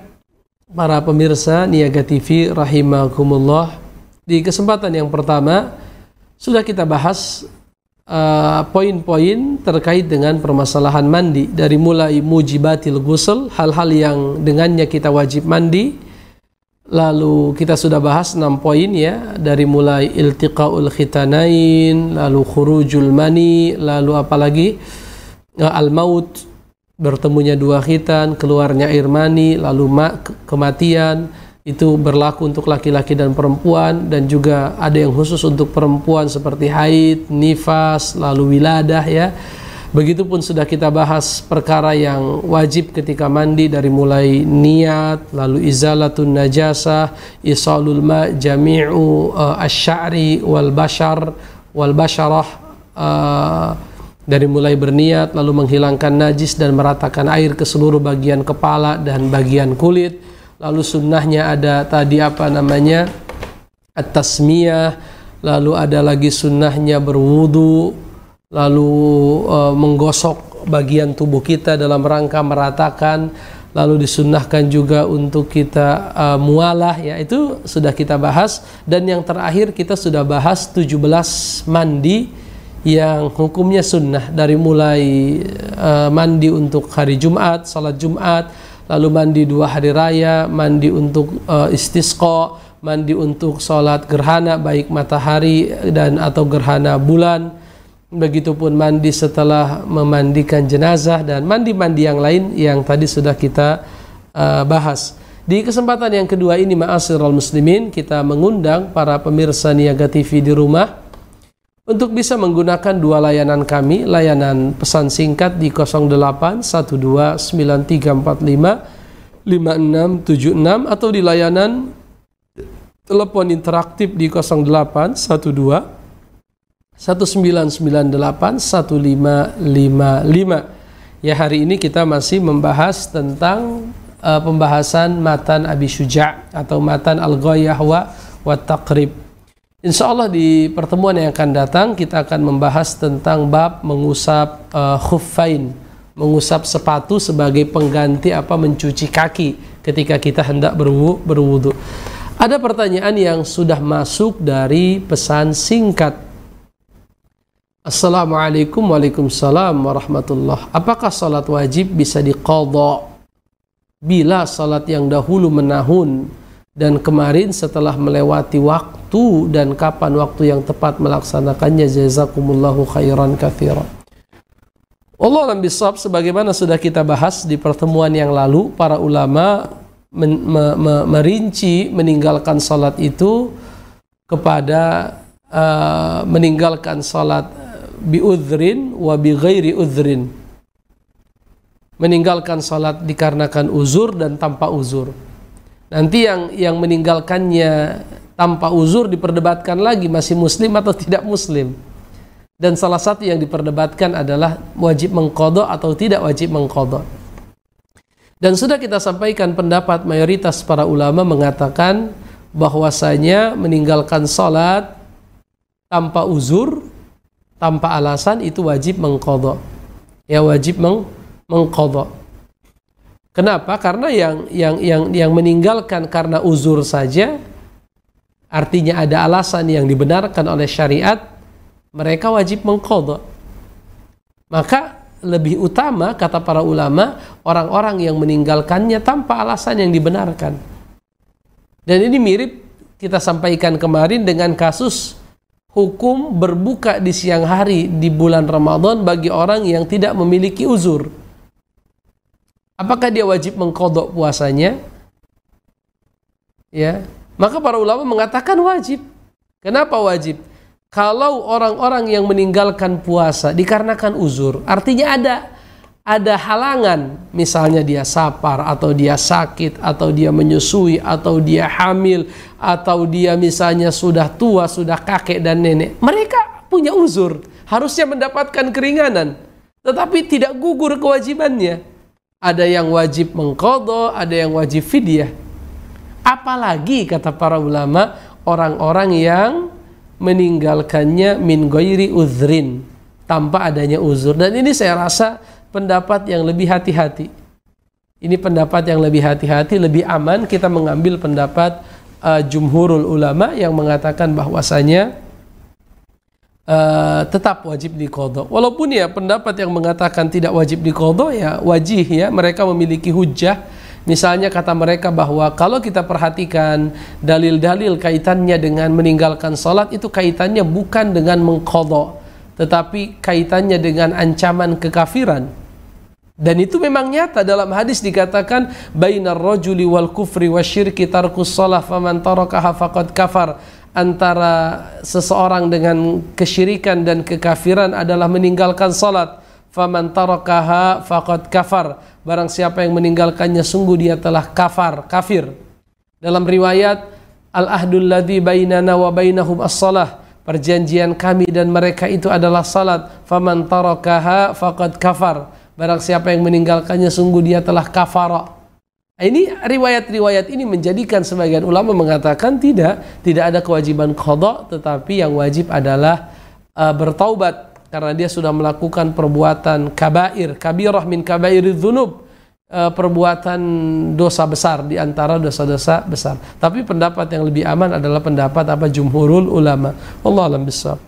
para pemirsa Niaga TV rahimakumullah. Di kesempatan yang pertama sudah kita bahas uh, poin-poin uh, terkait dengan permasalahan mandi dari mulai mujibatil ghusl, hal-hal yang dengannya kita wajib mandi Lalu kita sudah bahas 6 poin ya dari mulai iltiqaul khitanain, lalu khurujul mani, lalu apalagi eh, al maut bertemunya dua khitan, keluarnya air mani, lalu kematian itu berlaku untuk laki-laki dan perempuan dan juga ada yang khusus untuk perempuan seperti haid, nifas, lalu wiladah ya. Begitupun sudah kita bahas perkara yang wajib ketika mandi dari mulai niat, lalu izalatun najasa isalul ma, jami'u uh, asy'ari wal bashar wal basharah uh, dari mulai berniat lalu menghilangkan najis dan meratakan air ke seluruh bagian kepala dan bagian kulit. Lalu sunnahnya ada tadi apa namanya? at-tasmiyah, lalu ada lagi sunnahnya berwudu lalu e, menggosok bagian tubuh kita dalam rangka meratakan, lalu disunnahkan juga untuk kita e, mualah ya itu sudah kita bahas dan yang terakhir kita sudah bahas 17 mandi yang hukumnya sunnah dari mulai e, mandi untuk hari Jumat, salat Jumat, lalu mandi dua hari raya, mandi untuk e, istisqa, mandi untuk salat gerhana baik matahari dan atau gerhana bulan Begitupun mandi setelah memandikan jenazah dan mandi-mandi yang lain yang tadi sudah kita uh, bahas. Di kesempatan yang kedua ini ma'asirul muslimin kita mengundang para pemirsa Niaga TV di rumah untuk bisa menggunakan dua layanan kami, layanan pesan singkat di 08129345 5676 atau di layanan telepon interaktif di 0812 lima 1555. Ya hari ini kita masih membahas tentang uh, pembahasan matan Abi Syuja' atau matan Al-Ghayyah wa, Taqrib. Insya Allah di pertemuan yang akan datang kita akan membahas tentang bab mengusap uh, khuffain, mengusap sepatu sebagai pengganti apa mencuci kaki ketika kita hendak berwudu. Ada pertanyaan yang sudah masuk dari pesan singkat Assalamualaikum Waalaikumsalam warahmatullah. Apakah salat wajib bisa diqadha bila salat yang dahulu menahun dan kemarin setelah melewati waktu dan kapan waktu yang tepat melaksanakannya jazakumullahu khairan kathira Allah alam bisab sebagaimana sudah kita bahas di pertemuan yang lalu para ulama men, me, me, merinci meninggalkan salat itu kepada uh, meninggalkan salat biudhrin wa bi ghairi udhrin. Meninggalkan salat dikarenakan uzur dan tanpa uzur. Nanti yang yang meninggalkannya tanpa uzur diperdebatkan lagi masih muslim atau tidak muslim. Dan salah satu yang diperdebatkan adalah wajib mengkodok atau tidak wajib mengkodok. Dan sudah kita sampaikan pendapat mayoritas para ulama mengatakan bahwasanya meninggalkan salat tanpa uzur tanpa alasan itu wajib mengkodok. Ya wajib meng mengkodok. Kenapa? Karena yang yang yang yang meninggalkan karena uzur saja, artinya ada alasan yang dibenarkan oleh syariat, mereka wajib mengkodok. Maka lebih utama kata para ulama orang-orang yang meninggalkannya tanpa alasan yang dibenarkan. Dan ini mirip kita sampaikan kemarin dengan kasus hukum berbuka di siang hari di bulan Ramadan bagi orang yang tidak memiliki uzur. Apakah dia wajib mengkodok puasanya? Ya, maka para ulama mengatakan wajib. Kenapa wajib? Kalau orang-orang yang meninggalkan puasa dikarenakan uzur, artinya ada ada halangan, misalnya dia sapar, atau dia sakit, atau dia menyusui, atau dia hamil, atau dia misalnya sudah tua, sudah kakek dan nenek, mereka punya uzur, harusnya mendapatkan keringanan, tetapi tidak gugur kewajibannya. Ada yang wajib mengkodo, ada yang wajib fidyah. Apalagi kata para ulama, orang-orang yang meninggalkannya min goyri uzrin, tanpa adanya uzur. Dan ini saya rasa pendapat yang lebih hati-hati. Ini pendapat yang lebih hati-hati, lebih aman kita mengambil pendapat uh, jumhurul ulama yang mengatakan bahwasanya uh, tetap wajib dikodok. Walaupun ya pendapat yang mengatakan tidak wajib dikodok ya wajih ya mereka memiliki hujah. Misalnya kata mereka bahwa kalau kita perhatikan dalil-dalil kaitannya dengan meninggalkan sholat itu kaitannya bukan dengan mengkodok tetapi kaitannya dengan ancaman kekafiran dan itu memang nyata dalam hadis dikatakan bainar rajuli wal kufri wasyirki tarkus shalah faman tarakaha faqad kafar antara seseorang dengan kesyirikan dan kekafiran adalah meninggalkan salat faman tarakaha faqad kafar barang siapa yang meninggalkannya sungguh dia telah kafar kafir dalam riwayat al ahdul ladzi bainana wa bainahum as-shalah Perjanjian kami dan mereka itu adalah salat. Faman tarakaha faqad kafar. Barang siapa yang meninggalkannya sungguh dia telah kafara. Ini riwayat-riwayat ini menjadikan sebagian ulama mengatakan tidak, tidak ada kewajiban kodok, tetapi yang wajib adalah uh, bertaubat karena dia sudah melakukan perbuatan kabair, kabirah min kabairi dzunub Eh, perbuatan dosa besar di antara dosa-dosa besar. Tapi pendapat yang lebih aman adalah pendapat apa jumhurul ulama. Allah alam besar.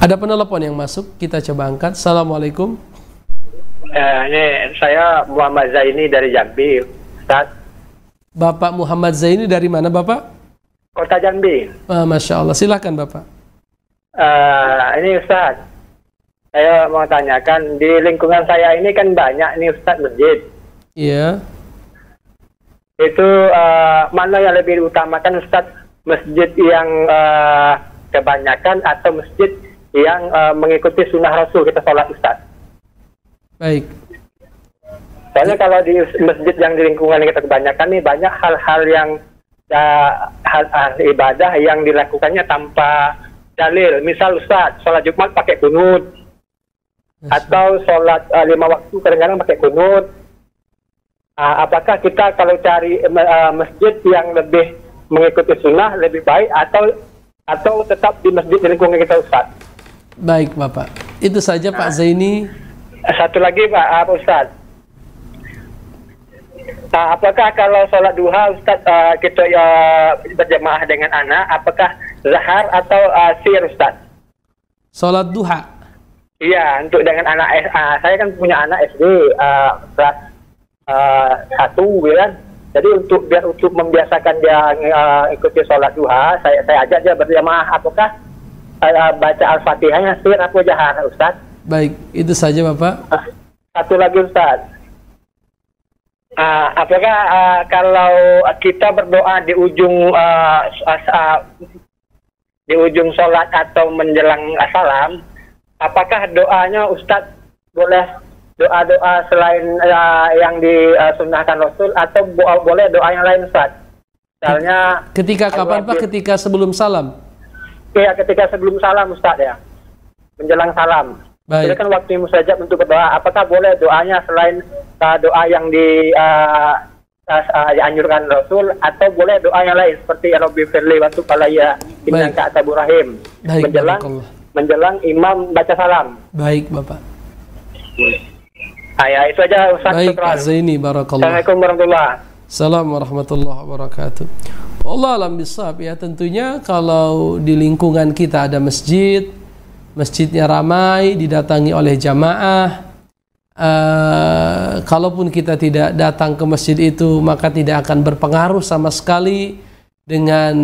Ada penelpon yang masuk, kita coba angkat. Assalamualaikum. Eh, ini saya Muhammad Zaini dari Jambi, Ustaz. Bapak Muhammad Zaini dari mana Bapak? Kota Jambi. Ah, Masya Allah, silakan Bapak. Eh, ini Ustaz, saya mau tanyakan di lingkungan saya ini kan banyak nih Ustadz masjid. Iya. Yeah. Itu uh, mana yang lebih diutamakan Ustadz masjid yang uh, kebanyakan atau masjid yang uh, mengikuti sunnah Rasul kita sholat Ustadz? Baik. Soalnya kalau di masjid yang di lingkungan kita kebanyakan nih banyak hal-hal yang uh, hal, hal ibadah yang dilakukannya tanpa dalil. Misal Ustaz, sholat Jumat pakai kunut atau sholat uh, lima waktu kadang-kadang pakai kunut. Uh, apakah kita kalau cari uh, uh, masjid yang lebih mengikuti sunnah lebih baik atau atau tetap di masjid di lingkungan kita Ustaz? Baik Bapak, itu saja nah, Pak Zaini. Satu lagi Pak uh, Ustaz. Nah, apakah kalau sholat duha Ustaz uh, kita uh, berjamaah dengan anak, apakah zahar atau uh, sir Ustaz? Sholat duha. Iya, untuk dengan anak uh, saya kan punya anak SD uh, ah, kelas uh, satu, ya kan. Jadi untuk biar untuk membiasakan dia uh, ikuti sholat duha, saya saya ajak dia berjamaah. Apakah uh, baca al-fatihahnya sir apa anak Ustaz? Baik, itu saja Bapak. Uh, satu lagi Ustaz. Uh, apakah uh, kalau kita berdoa di ujung uh, uh, uh, di ujung sholat atau menjelang salam, apakah doanya Ustadz boleh doa-doa selain uh, yang disunahkan Rasul atau bo boleh doa yang lain Ustadz? Misalnya ketika kapan Pak? Ketika sebelum salam? Iya, ketika sebelum salam Ustadz ya. Menjelang salam. Baik. Silakan waktu saja untuk berdoa. Apakah boleh doanya selain uh, doa yang di uh, uh, uh dianjurkan Rasul atau boleh doa yang lain seperti ya Robi Firli waktu tupalaya innaka atabur rahim. Menjelang menjelang imam baca salam. Baik, Bapak. Ayah, ya, itu aja Ustaz. Baik, Pak Zaini, barakallah. Assalamualaikum warahmatullahi Assalamualaikum warahmatullahi wabarakatuh. Allah alam bisab ya tentunya kalau di lingkungan kita ada masjid, masjidnya ramai, didatangi oleh jamaah, Uh, kalaupun kita tidak datang ke masjid itu maka tidak akan berpengaruh sama sekali dengan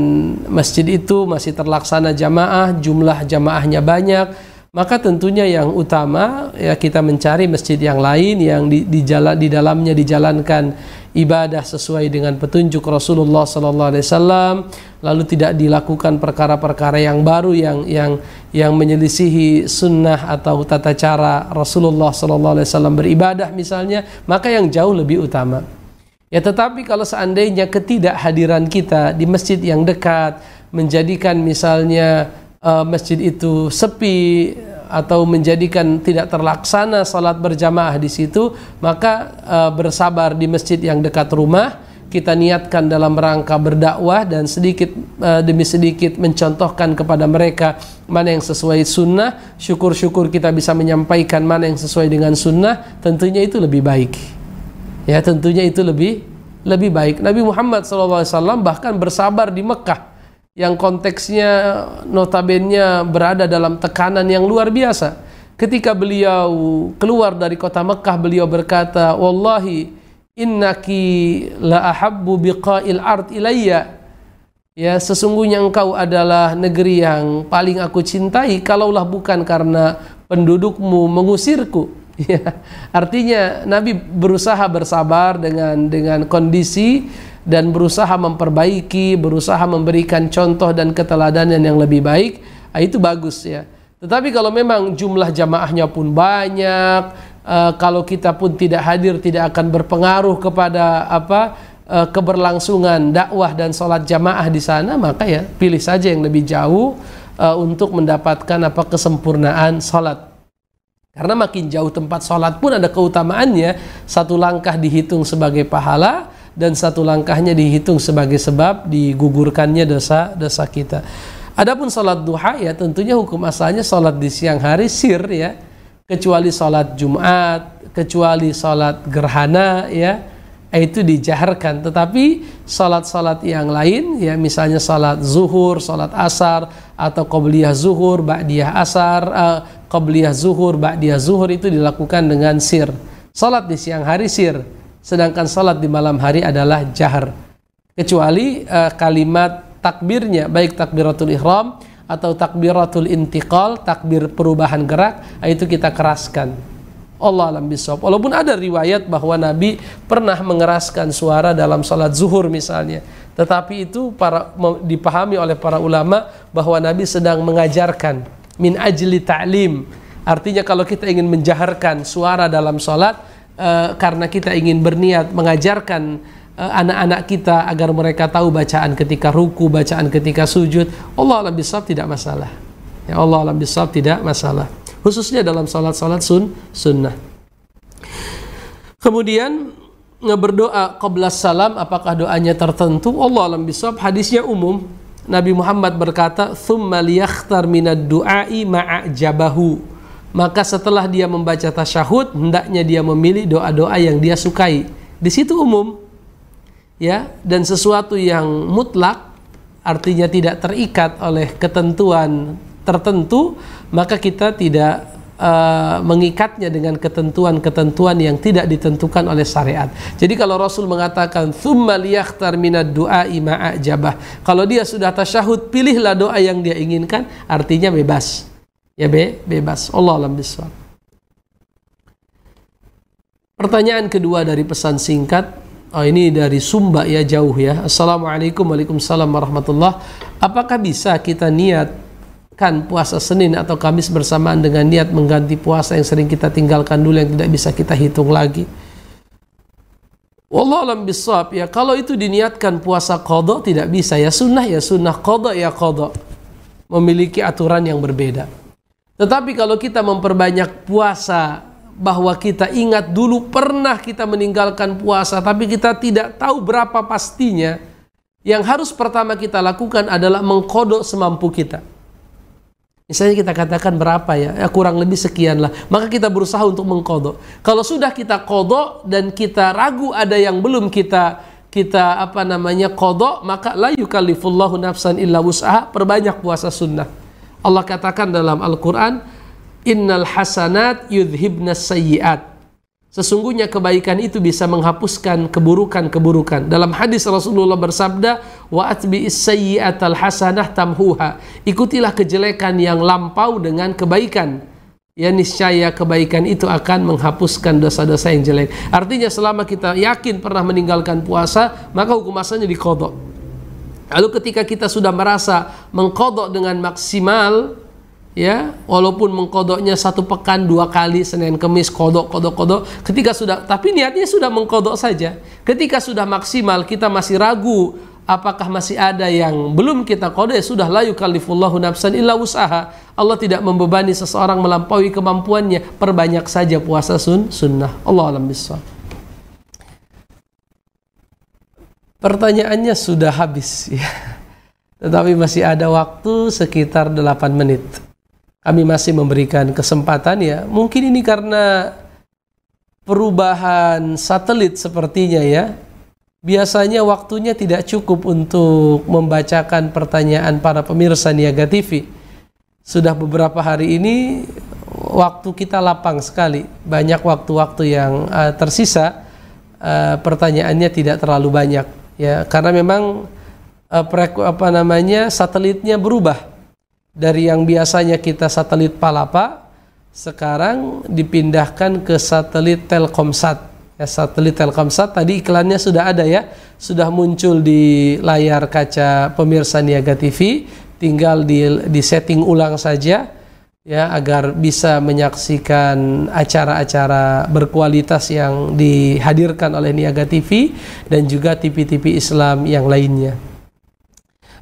masjid itu masih terlaksana jamaah, jumlah jamaahnya banyak, maka tentunya yang utama ya kita mencari masjid yang lain yang di, di jalan di dalamnya dijalankan ibadah sesuai dengan petunjuk Rasulullah Sallallahu Alaihi Wasallam lalu tidak dilakukan perkara-perkara yang baru yang yang yang menyelisihi sunnah atau tata cara Rasulullah Sallallahu Alaihi Wasallam beribadah misalnya maka yang jauh lebih utama. Ya tetapi kalau seandainya ketidakhadiran kita di masjid yang dekat menjadikan misalnya uh, masjid itu sepi atau menjadikan tidak terlaksana salat berjamaah di situ, maka uh, bersabar di masjid yang dekat rumah kita niatkan dalam rangka berdakwah dan sedikit uh, demi sedikit mencontohkan kepada mereka mana yang sesuai sunnah syukur-syukur kita bisa menyampaikan mana yang sesuai dengan sunnah tentunya itu lebih baik ya tentunya itu lebih lebih baik Nabi Muhammad SAW bahkan bersabar di Mekah yang konteksnya notabennya berada dalam tekanan yang luar biasa ketika beliau keluar dari kota Mekah beliau berkata wallahi innaki la ahabbu biqa'il art ilayya ya sesungguhnya engkau adalah negeri yang paling aku cintai kalaulah bukan karena pendudukmu mengusirku *laughs* Ya, artinya Nabi berusaha bersabar dengan dengan kondisi dan berusaha memperbaiki, berusaha memberikan contoh dan keteladanan yang lebih baik, ah, itu bagus ya. Tetapi kalau memang jumlah jamaahnya pun banyak, eh, kalau kita pun tidak hadir tidak akan berpengaruh kepada apa eh, keberlangsungan dakwah dan sholat jamaah di sana, maka ya pilih saja yang lebih jauh eh, untuk mendapatkan apa kesempurnaan sholat. Karena makin jauh tempat sholat pun ada keutamaannya. Satu langkah dihitung sebagai pahala dan satu langkahnya dihitung sebagai sebab digugurkannya dosa-dosa kita. Adapun sholat duha ya tentunya hukum asalnya sholat di siang hari sir ya. Kecuali sholat Jumat, kecuali sholat gerhana ya itu dijaharkan tetapi salat-salat yang lain ya misalnya salat zuhur, salat asar atau qabliyah zuhur, ba'diyah asar, uh, eh, qabliyah zuhur, ba'diyah zuhur itu dilakukan dengan sir. Salat di siang hari sir, sedangkan salat di malam hari adalah jahar. Kecuali uh, kalimat takbirnya baik takbiratul ihram atau takbiratul intiqal, takbir perubahan gerak itu kita keraskan. Allah alam bisawab. Walaupun ada riwayat bahwa Nabi pernah mengeraskan suara dalam sholat zuhur misalnya, tetapi itu para dipahami oleh para ulama bahwa Nabi sedang mengajarkan min ajli ta'lim. Artinya kalau kita ingin menjaharkan suara dalam sholat e, eh, karena kita ingin berniat mengajarkan eh, anak-anak kita agar mereka tahu bacaan ketika ruku, bacaan ketika sujud. Allah alam bisawab tidak masalah. Ya Allah alam bisawab tidak masalah khususnya dalam salat-salat sun sunnah. Kemudian berdoa qabla salam apakah doanya tertentu? Allah alam bisawab hadisnya umum. Nabi Muhammad berkata, "Tsumma liyakhtar minad du'ai ma'ajabahu." Maka setelah dia membaca tasyahud, hendaknya dia memilih doa-doa yang dia sukai. Di situ umum. Ya, dan sesuatu yang mutlak artinya tidak terikat oleh ketentuan tertentu maka kita tidak uh, mengikatnya dengan ketentuan-ketentuan yang tidak ditentukan oleh syariat. Jadi kalau Rasul mengatakan thumma liyakhtar minad du'a jabah, kalau dia sudah tasyahud pilihlah doa yang dia inginkan, artinya bebas. Ya be, bebas. Allah alam biswab. Pertanyaan kedua dari pesan singkat Oh, ini dari Sumba ya jauh ya. Assalamualaikum Waalaikumsalam wabarakatuh. Apakah bisa kita niat kan puasa Senin atau Kamis bersamaan dengan niat mengganti puasa yang sering kita tinggalkan dulu yang tidak bisa kita hitung lagi. Wallah alam bisawab ya kalau itu diniatkan puasa kodok tidak bisa ya sunnah ya sunnah kodok ya kodok memiliki aturan yang berbeda. Tetapi kalau kita memperbanyak puasa bahwa kita ingat dulu pernah kita meninggalkan puasa tapi kita tidak tahu berapa pastinya yang harus pertama kita lakukan adalah mengkodok semampu kita Misalnya kita katakan berapa ya, ya kurang lebih sekian lah. Maka kita berusaha untuk mengkodok. Kalau sudah kita kodok dan kita ragu ada yang belum kita kita apa namanya kodok, maka la yukalifullahu nafsan illa usaha, perbanyak puasa sunnah. Allah katakan dalam Al-Quran, Innal hasanat yudhibna sayyiat Sesungguhnya kebaikan itu bisa menghapuskan keburukan-keburukan. Dalam hadis Rasulullah bersabda, "Wa atbi al hasanah tamhuha." Ikutilah kejelekan yang lampau dengan kebaikan. Ya niscaya kebaikan itu akan menghapuskan dosa-dosa yang jelek. Artinya selama kita yakin pernah meninggalkan puasa, maka hukum asalnya dikodok. Lalu ketika kita sudah merasa mengkodok dengan maksimal, ya walaupun mengkodoknya satu pekan dua kali Senin Kemis kodok kodok kodok ketika sudah tapi niatnya sudah mengkodok saja ketika sudah maksimal kita masih ragu apakah masih ada yang belum kita kodok ya sudah layu kalifullahu nafsan illa usaha Allah tidak membebani seseorang melampaui kemampuannya perbanyak saja puasa sun sunnah Allah alam biswa. pertanyaannya sudah habis ya tetapi masih ada waktu sekitar 8 menit kami masih memberikan kesempatan ya. Mungkin ini karena perubahan satelit sepertinya ya. Biasanya waktunya tidak cukup untuk membacakan pertanyaan para pemirsa Niaga TV. Sudah beberapa hari ini waktu kita lapang sekali. Banyak waktu-waktu yang uh, tersisa uh, pertanyaannya tidak terlalu banyak ya karena memang uh, apa namanya satelitnya berubah dari yang biasanya kita satelit Palapa sekarang dipindahkan ke satelit Telkomsat. Ya, satelit Telkomsat tadi iklannya sudah ada ya, sudah muncul di layar kaca pemirsa Niaga TV, tinggal di di setting ulang saja ya agar bisa menyaksikan acara-acara berkualitas yang dihadirkan oleh Niaga TV dan juga TV-TV Islam yang lainnya.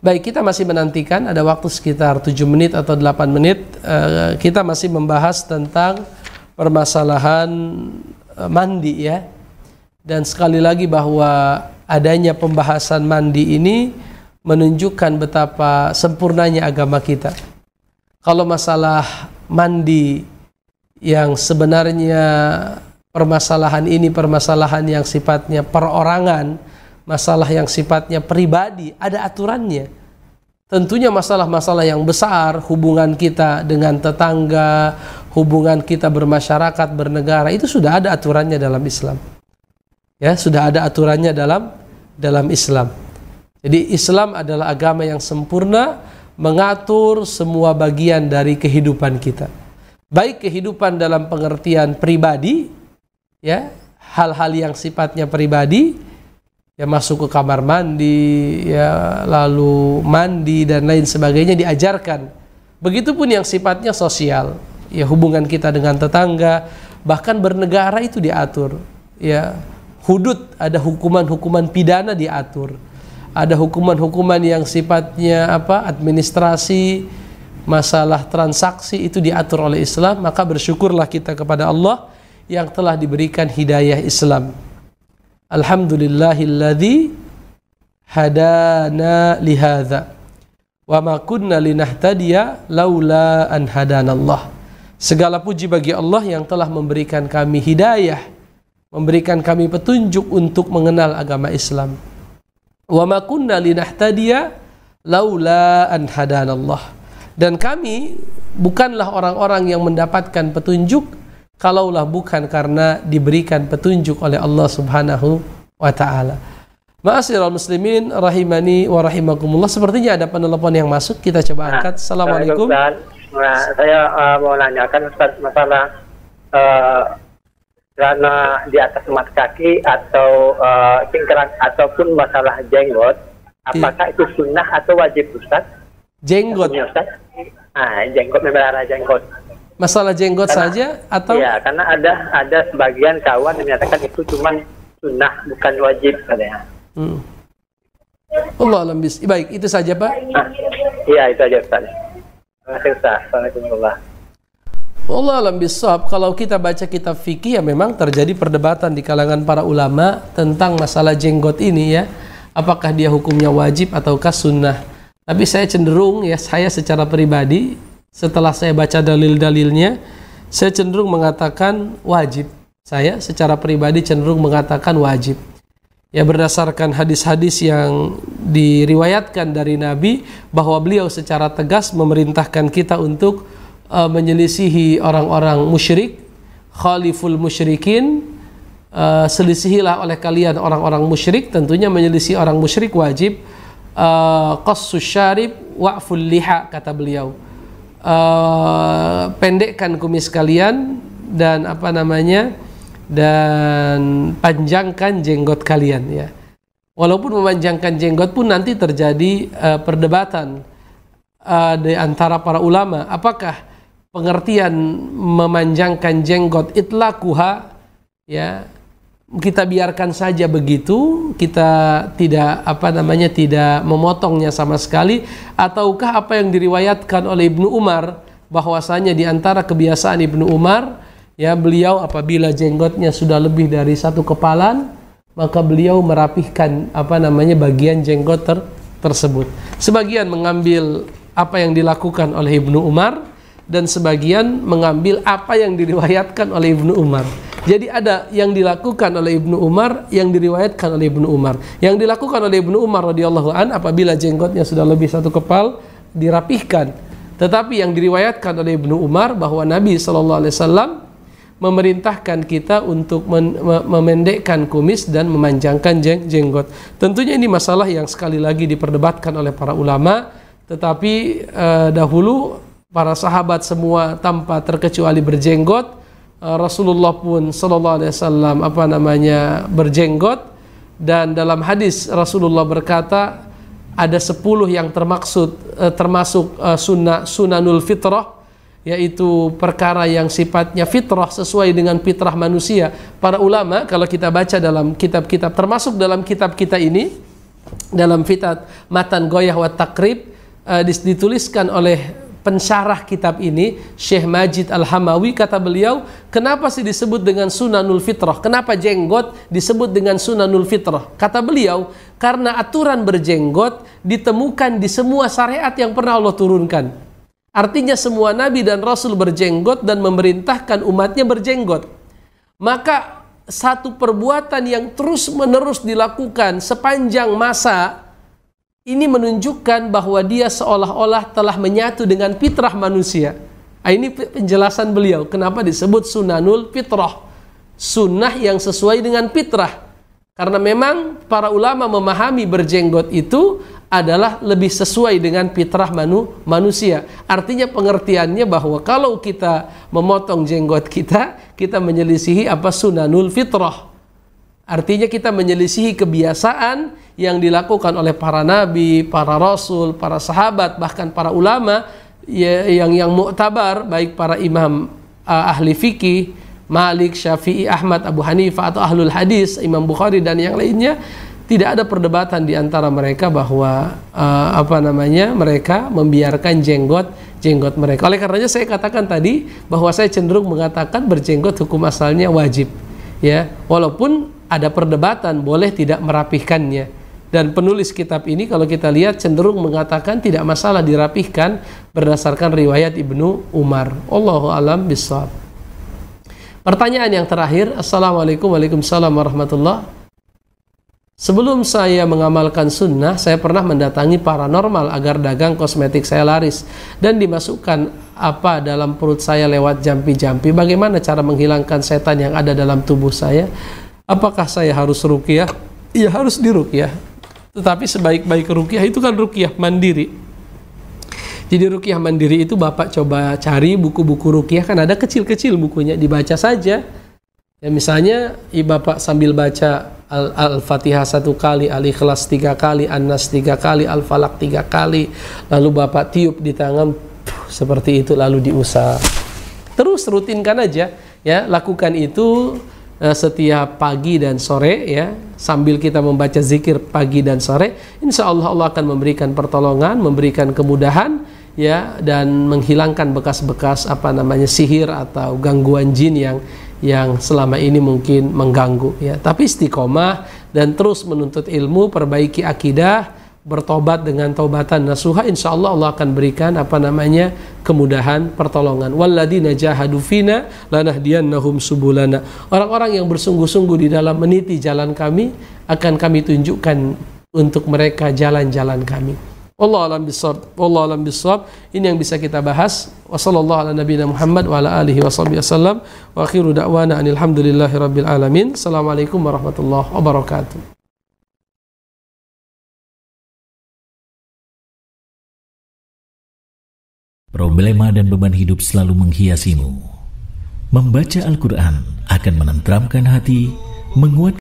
Baik, kita masih menantikan ada waktu sekitar 7 menit atau 8 menit eh, kita masih membahas tentang permasalahan eh, mandi ya. Dan sekali lagi bahwa adanya pembahasan mandi ini menunjukkan betapa sempurnanya agama kita. Kalau masalah mandi yang sebenarnya permasalahan ini permasalahan yang sifatnya perorangan, masalah yang sifatnya pribadi ada aturannya. Tentunya masalah-masalah yang besar, hubungan kita dengan tetangga, hubungan kita bermasyarakat, bernegara itu sudah ada aturannya dalam Islam. Ya, sudah ada aturannya dalam dalam Islam. Jadi Islam adalah agama yang sempurna mengatur semua bagian dari kehidupan kita. Baik kehidupan dalam pengertian pribadi, ya, hal-hal yang sifatnya pribadi ya masuk ke kamar mandi ya lalu mandi dan lain sebagainya diajarkan begitupun yang sifatnya sosial ya hubungan kita dengan tetangga bahkan bernegara itu diatur ya hudud ada hukuman-hukuman pidana diatur ada hukuman-hukuman yang sifatnya apa administrasi masalah transaksi itu diatur oleh Islam maka bersyukurlah kita kepada Allah yang telah diberikan hidayah Islam Alhamdulillahilladzi hadana lihada wa ma kunna linahtadiya laula an hadanallah. Segala puji bagi Allah yang telah memberikan kami hidayah, memberikan kami petunjuk untuk mengenal agama Islam. Wa ma kunna linahtadiya laula an hadanallah. Dan kami bukanlah orang-orang yang mendapatkan petunjuk kalaulah bukan karena diberikan petunjuk oleh Allah Subhanahu wa taala. Ma'asyiral muslimin rahimani wa rahimakumullah. Sepertinya ada penelpon yang masuk, kita coba nah, angkat. Assalamualaikum. Nah, saya uh, mau nanyakan Ustaz masalah uh, karena di atas mata kaki atau uh, ataupun masalah jenggot, iya. apakah itu sunnah atau wajib Ustaz? Jenggot. Ustaz? Ah, jenggot memelihara jenggot. Masalah jenggot karena, saja atau? Iya, karena ada ada sebagian kawan yang menyatakan itu cuma sunnah bukan wajib katanya. Hmm. Allah alam Baik, itu saja Pak. Ah, iya, ah, itu aja Ustaz. Assalamualaikum Allah alam Sob, Kalau kita baca kitab fikih ya memang terjadi perdebatan di kalangan para ulama tentang masalah jenggot ini ya. Apakah dia hukumnya wajib ataukah sunnah? Tapi saya cenderung ya saya secara pribadi setelah saya baca dalil-dalilnya, saya cenderung mengatakan wajib. Saya secara pribadi cenderung mengatakan wajib. Ya berdasarkan hadis-hadis yang diriwayatkan dari Nabi bahwa beliau secara tegas memerintahkan kita untuk uh, menyelisihi orang-orang musyrik, khaliful musyrikin, uh, selisihilah oleh kalian orang-orang musyrik, tentunya menyelisih orang musyrik wajib, uh, e, qassus syarib, wa'ful liha, kata beliau Eh, pendekkan kumis kalian dan apa namanya dan panjangkan jenggot kalian ya. Walaupun memanjangkan jenggot pun nanti terjadi uh, perdebatan uh, di antara para ulama apakah pengertian memanjangkan jenggot itlakuha ya kita biarkan saja begitu, kita tidak apa namanya tidak memotongnya sama sekali ataukah apa yang diriwayatkan oleh Ibnu Umar bahwasanya di antara kebiasaan Ibnu Umar ya beliau apabila jenggotnya sudah lebih dari satu kepalan maka beliau merapihkan apa namanya bagian jenggot ter tersebut. Sebagian mengambil apa yang dilakukan oleh Ibnu Umar dan sebagian mengambil apa yang diriwayatkan oleh Ibnu Umar. Jadi ada yang dilakukan oleh Ibnu Umar yang diriwayatkan oleh Ibnu Umar. Yang dilakukan oleh Ibnu Umar radhiyallahu an apabila jenggotnya sudah lebih satu kepal dirapihkan. Tetapi yang diriwayatkan oleh Ibnu Umar bahwa Nabi sallallahu alaihi wasallam memerintahkan kita untuk men memendekkan kumis dan memanjangkan jeng jenggot. Tentunya ini masalah yang sekali lagi diperdebatkan oleh para ulama, tetapi eh, dahulu para sahabat semua tanpa terkecuali berjenggot Eh, Rasulullah pun sallallahu alaihi wasallam apa namanya berjenggot dan dalam hadis Rasulullah berkata ada sepuluh yang termaksud eh, termasuk eh, sunnah sunanul fitrah yaitu perkara yang sifatnya fitrah sesuai dengan fitrah manusia. Para ulama kalau kita baca dalam kitab-kitab termasuk dalam kitab kita ini dalam fitat matan goyah wa takrib dituliskan oleh pensyarah kitab ini Syekh Majid Al-Hamawi kata beliau kenapa sih disebut dengan sunanul fitrah kenapa jenggot disebut dengan sunanul fitrah kata beliau karena aturan berjenggot ditemukan di semua syariat yang pernah Allah turunkan artinya semua nabi dan rasul berjenggot dan memerintahkan umatnya berjenggot maka satu perbuatan yang terus menerus dilakukan sepanjang masa ini menunjukkan bahwa dia seolah-olah telah menyatu dengan fitrah manusia. Ah, ini penjelasan beliau, kenapa disebut sunanul fitrah. Sunnah yang sesuai dengan fitrah. Karena memang para ulama memahami berjenggot itu adalah lebih sesuai dengan fitrah manu, manusia. Artinya pengertiannya bahwa kalau kita memotong jenggot kita, kita menyelisihi apa sunanul fitrah. Artinya kita menyelisihi kebiasaan yang dilakukan oleh para nabi, para rasul, para sahabat, bahkan para ulama ya, yang yang muktabar baik para imam uh, ahli fikih, Malik, Syafi'i, Ahmad, Abu Hanifah atau ahlul hadis, Imam Bukhari dan yang lainnya tidak ada perdebatan di antara mereka bahwa uh, apa namanya mereka membiarkan jenggot jenggot mereka. Oleh karenanya saya katakan tadi bahwa saya cenderung mengatakan berjenggot hukum asalnya wajib ya walaupun ada perdebatan boleh tidak merapihkannya dan penulis kitab ini kalau kita lihat cenderung mengatakan tidak masalah dirapihkan berdasarkan riwayat Ibnu Umar. Allahu alam bisawab. Pertanyaan yang terakhir, Assalamualaikum Waalaikumsalam warahmatullah. Sebelum saya mengamalkan sunnah, saya pernah mendatangi paranormal agar dagang kosmetik saya laris dan dimasukkan apa dalam perut saya lewat jampi-jampi. Bagaimana cara menghilangkan setan yang ada dalam tubuh saya? Apakah saya harus rukiah? Ya harus dirukiah. Tetapi sebaik-baik rukiah itu kan rukiah mandiri. Jadi rukiah mandiri itu Bapak coba cari buku-buku rukiah kan ada kecil-kecil bukunya dibaca saja. Ya misalnya i Bapak sambil baca Al-Fatihah satu kali, Al-Ikhlas tiga kali, An-Nas tiga kali, Al-Falak tiga kali, lalu Bapak tiup di tangan puh, seperti itu lalu diusah. Terus rutinkan aja ya, lakukan itu Eh, setiap pagi dan sore ya sambil kita membaca zikir pagi dan sore insya Allah Allah akan memberikan pertolongan memberikan kemudahan ya dan menghilangkan bekas-bekas apa namanya sihir atau gangguan jin yang yang selama ini mungkin mengganggu ya tapi istiqomah dan terus menuntut ilmu perbaiki akidah bertobat dengan taubatan nasuha insya Allah Allah akan berikan apa namanya kemudahan pertolongan walladina jahadu fina nahum subulana orang-orang yang bersungguh-sungguh di dalam meniti jalan kami akan kami tunjukkan untuk mereka jalan-jalan kami Allah alam bisawab Allah alam ini yang bisa kita bahas wa sallallahu ala nabiyina Muhammad wa ala alihi wa wasallam wa akhiru da'wana anil rabbil alamin assalamualaikum warahmatullahi wabarakatuh Problema dan beban hidup selalu menghiasimu. Membaca Al-Quran akan menentramkan hati, menguatkan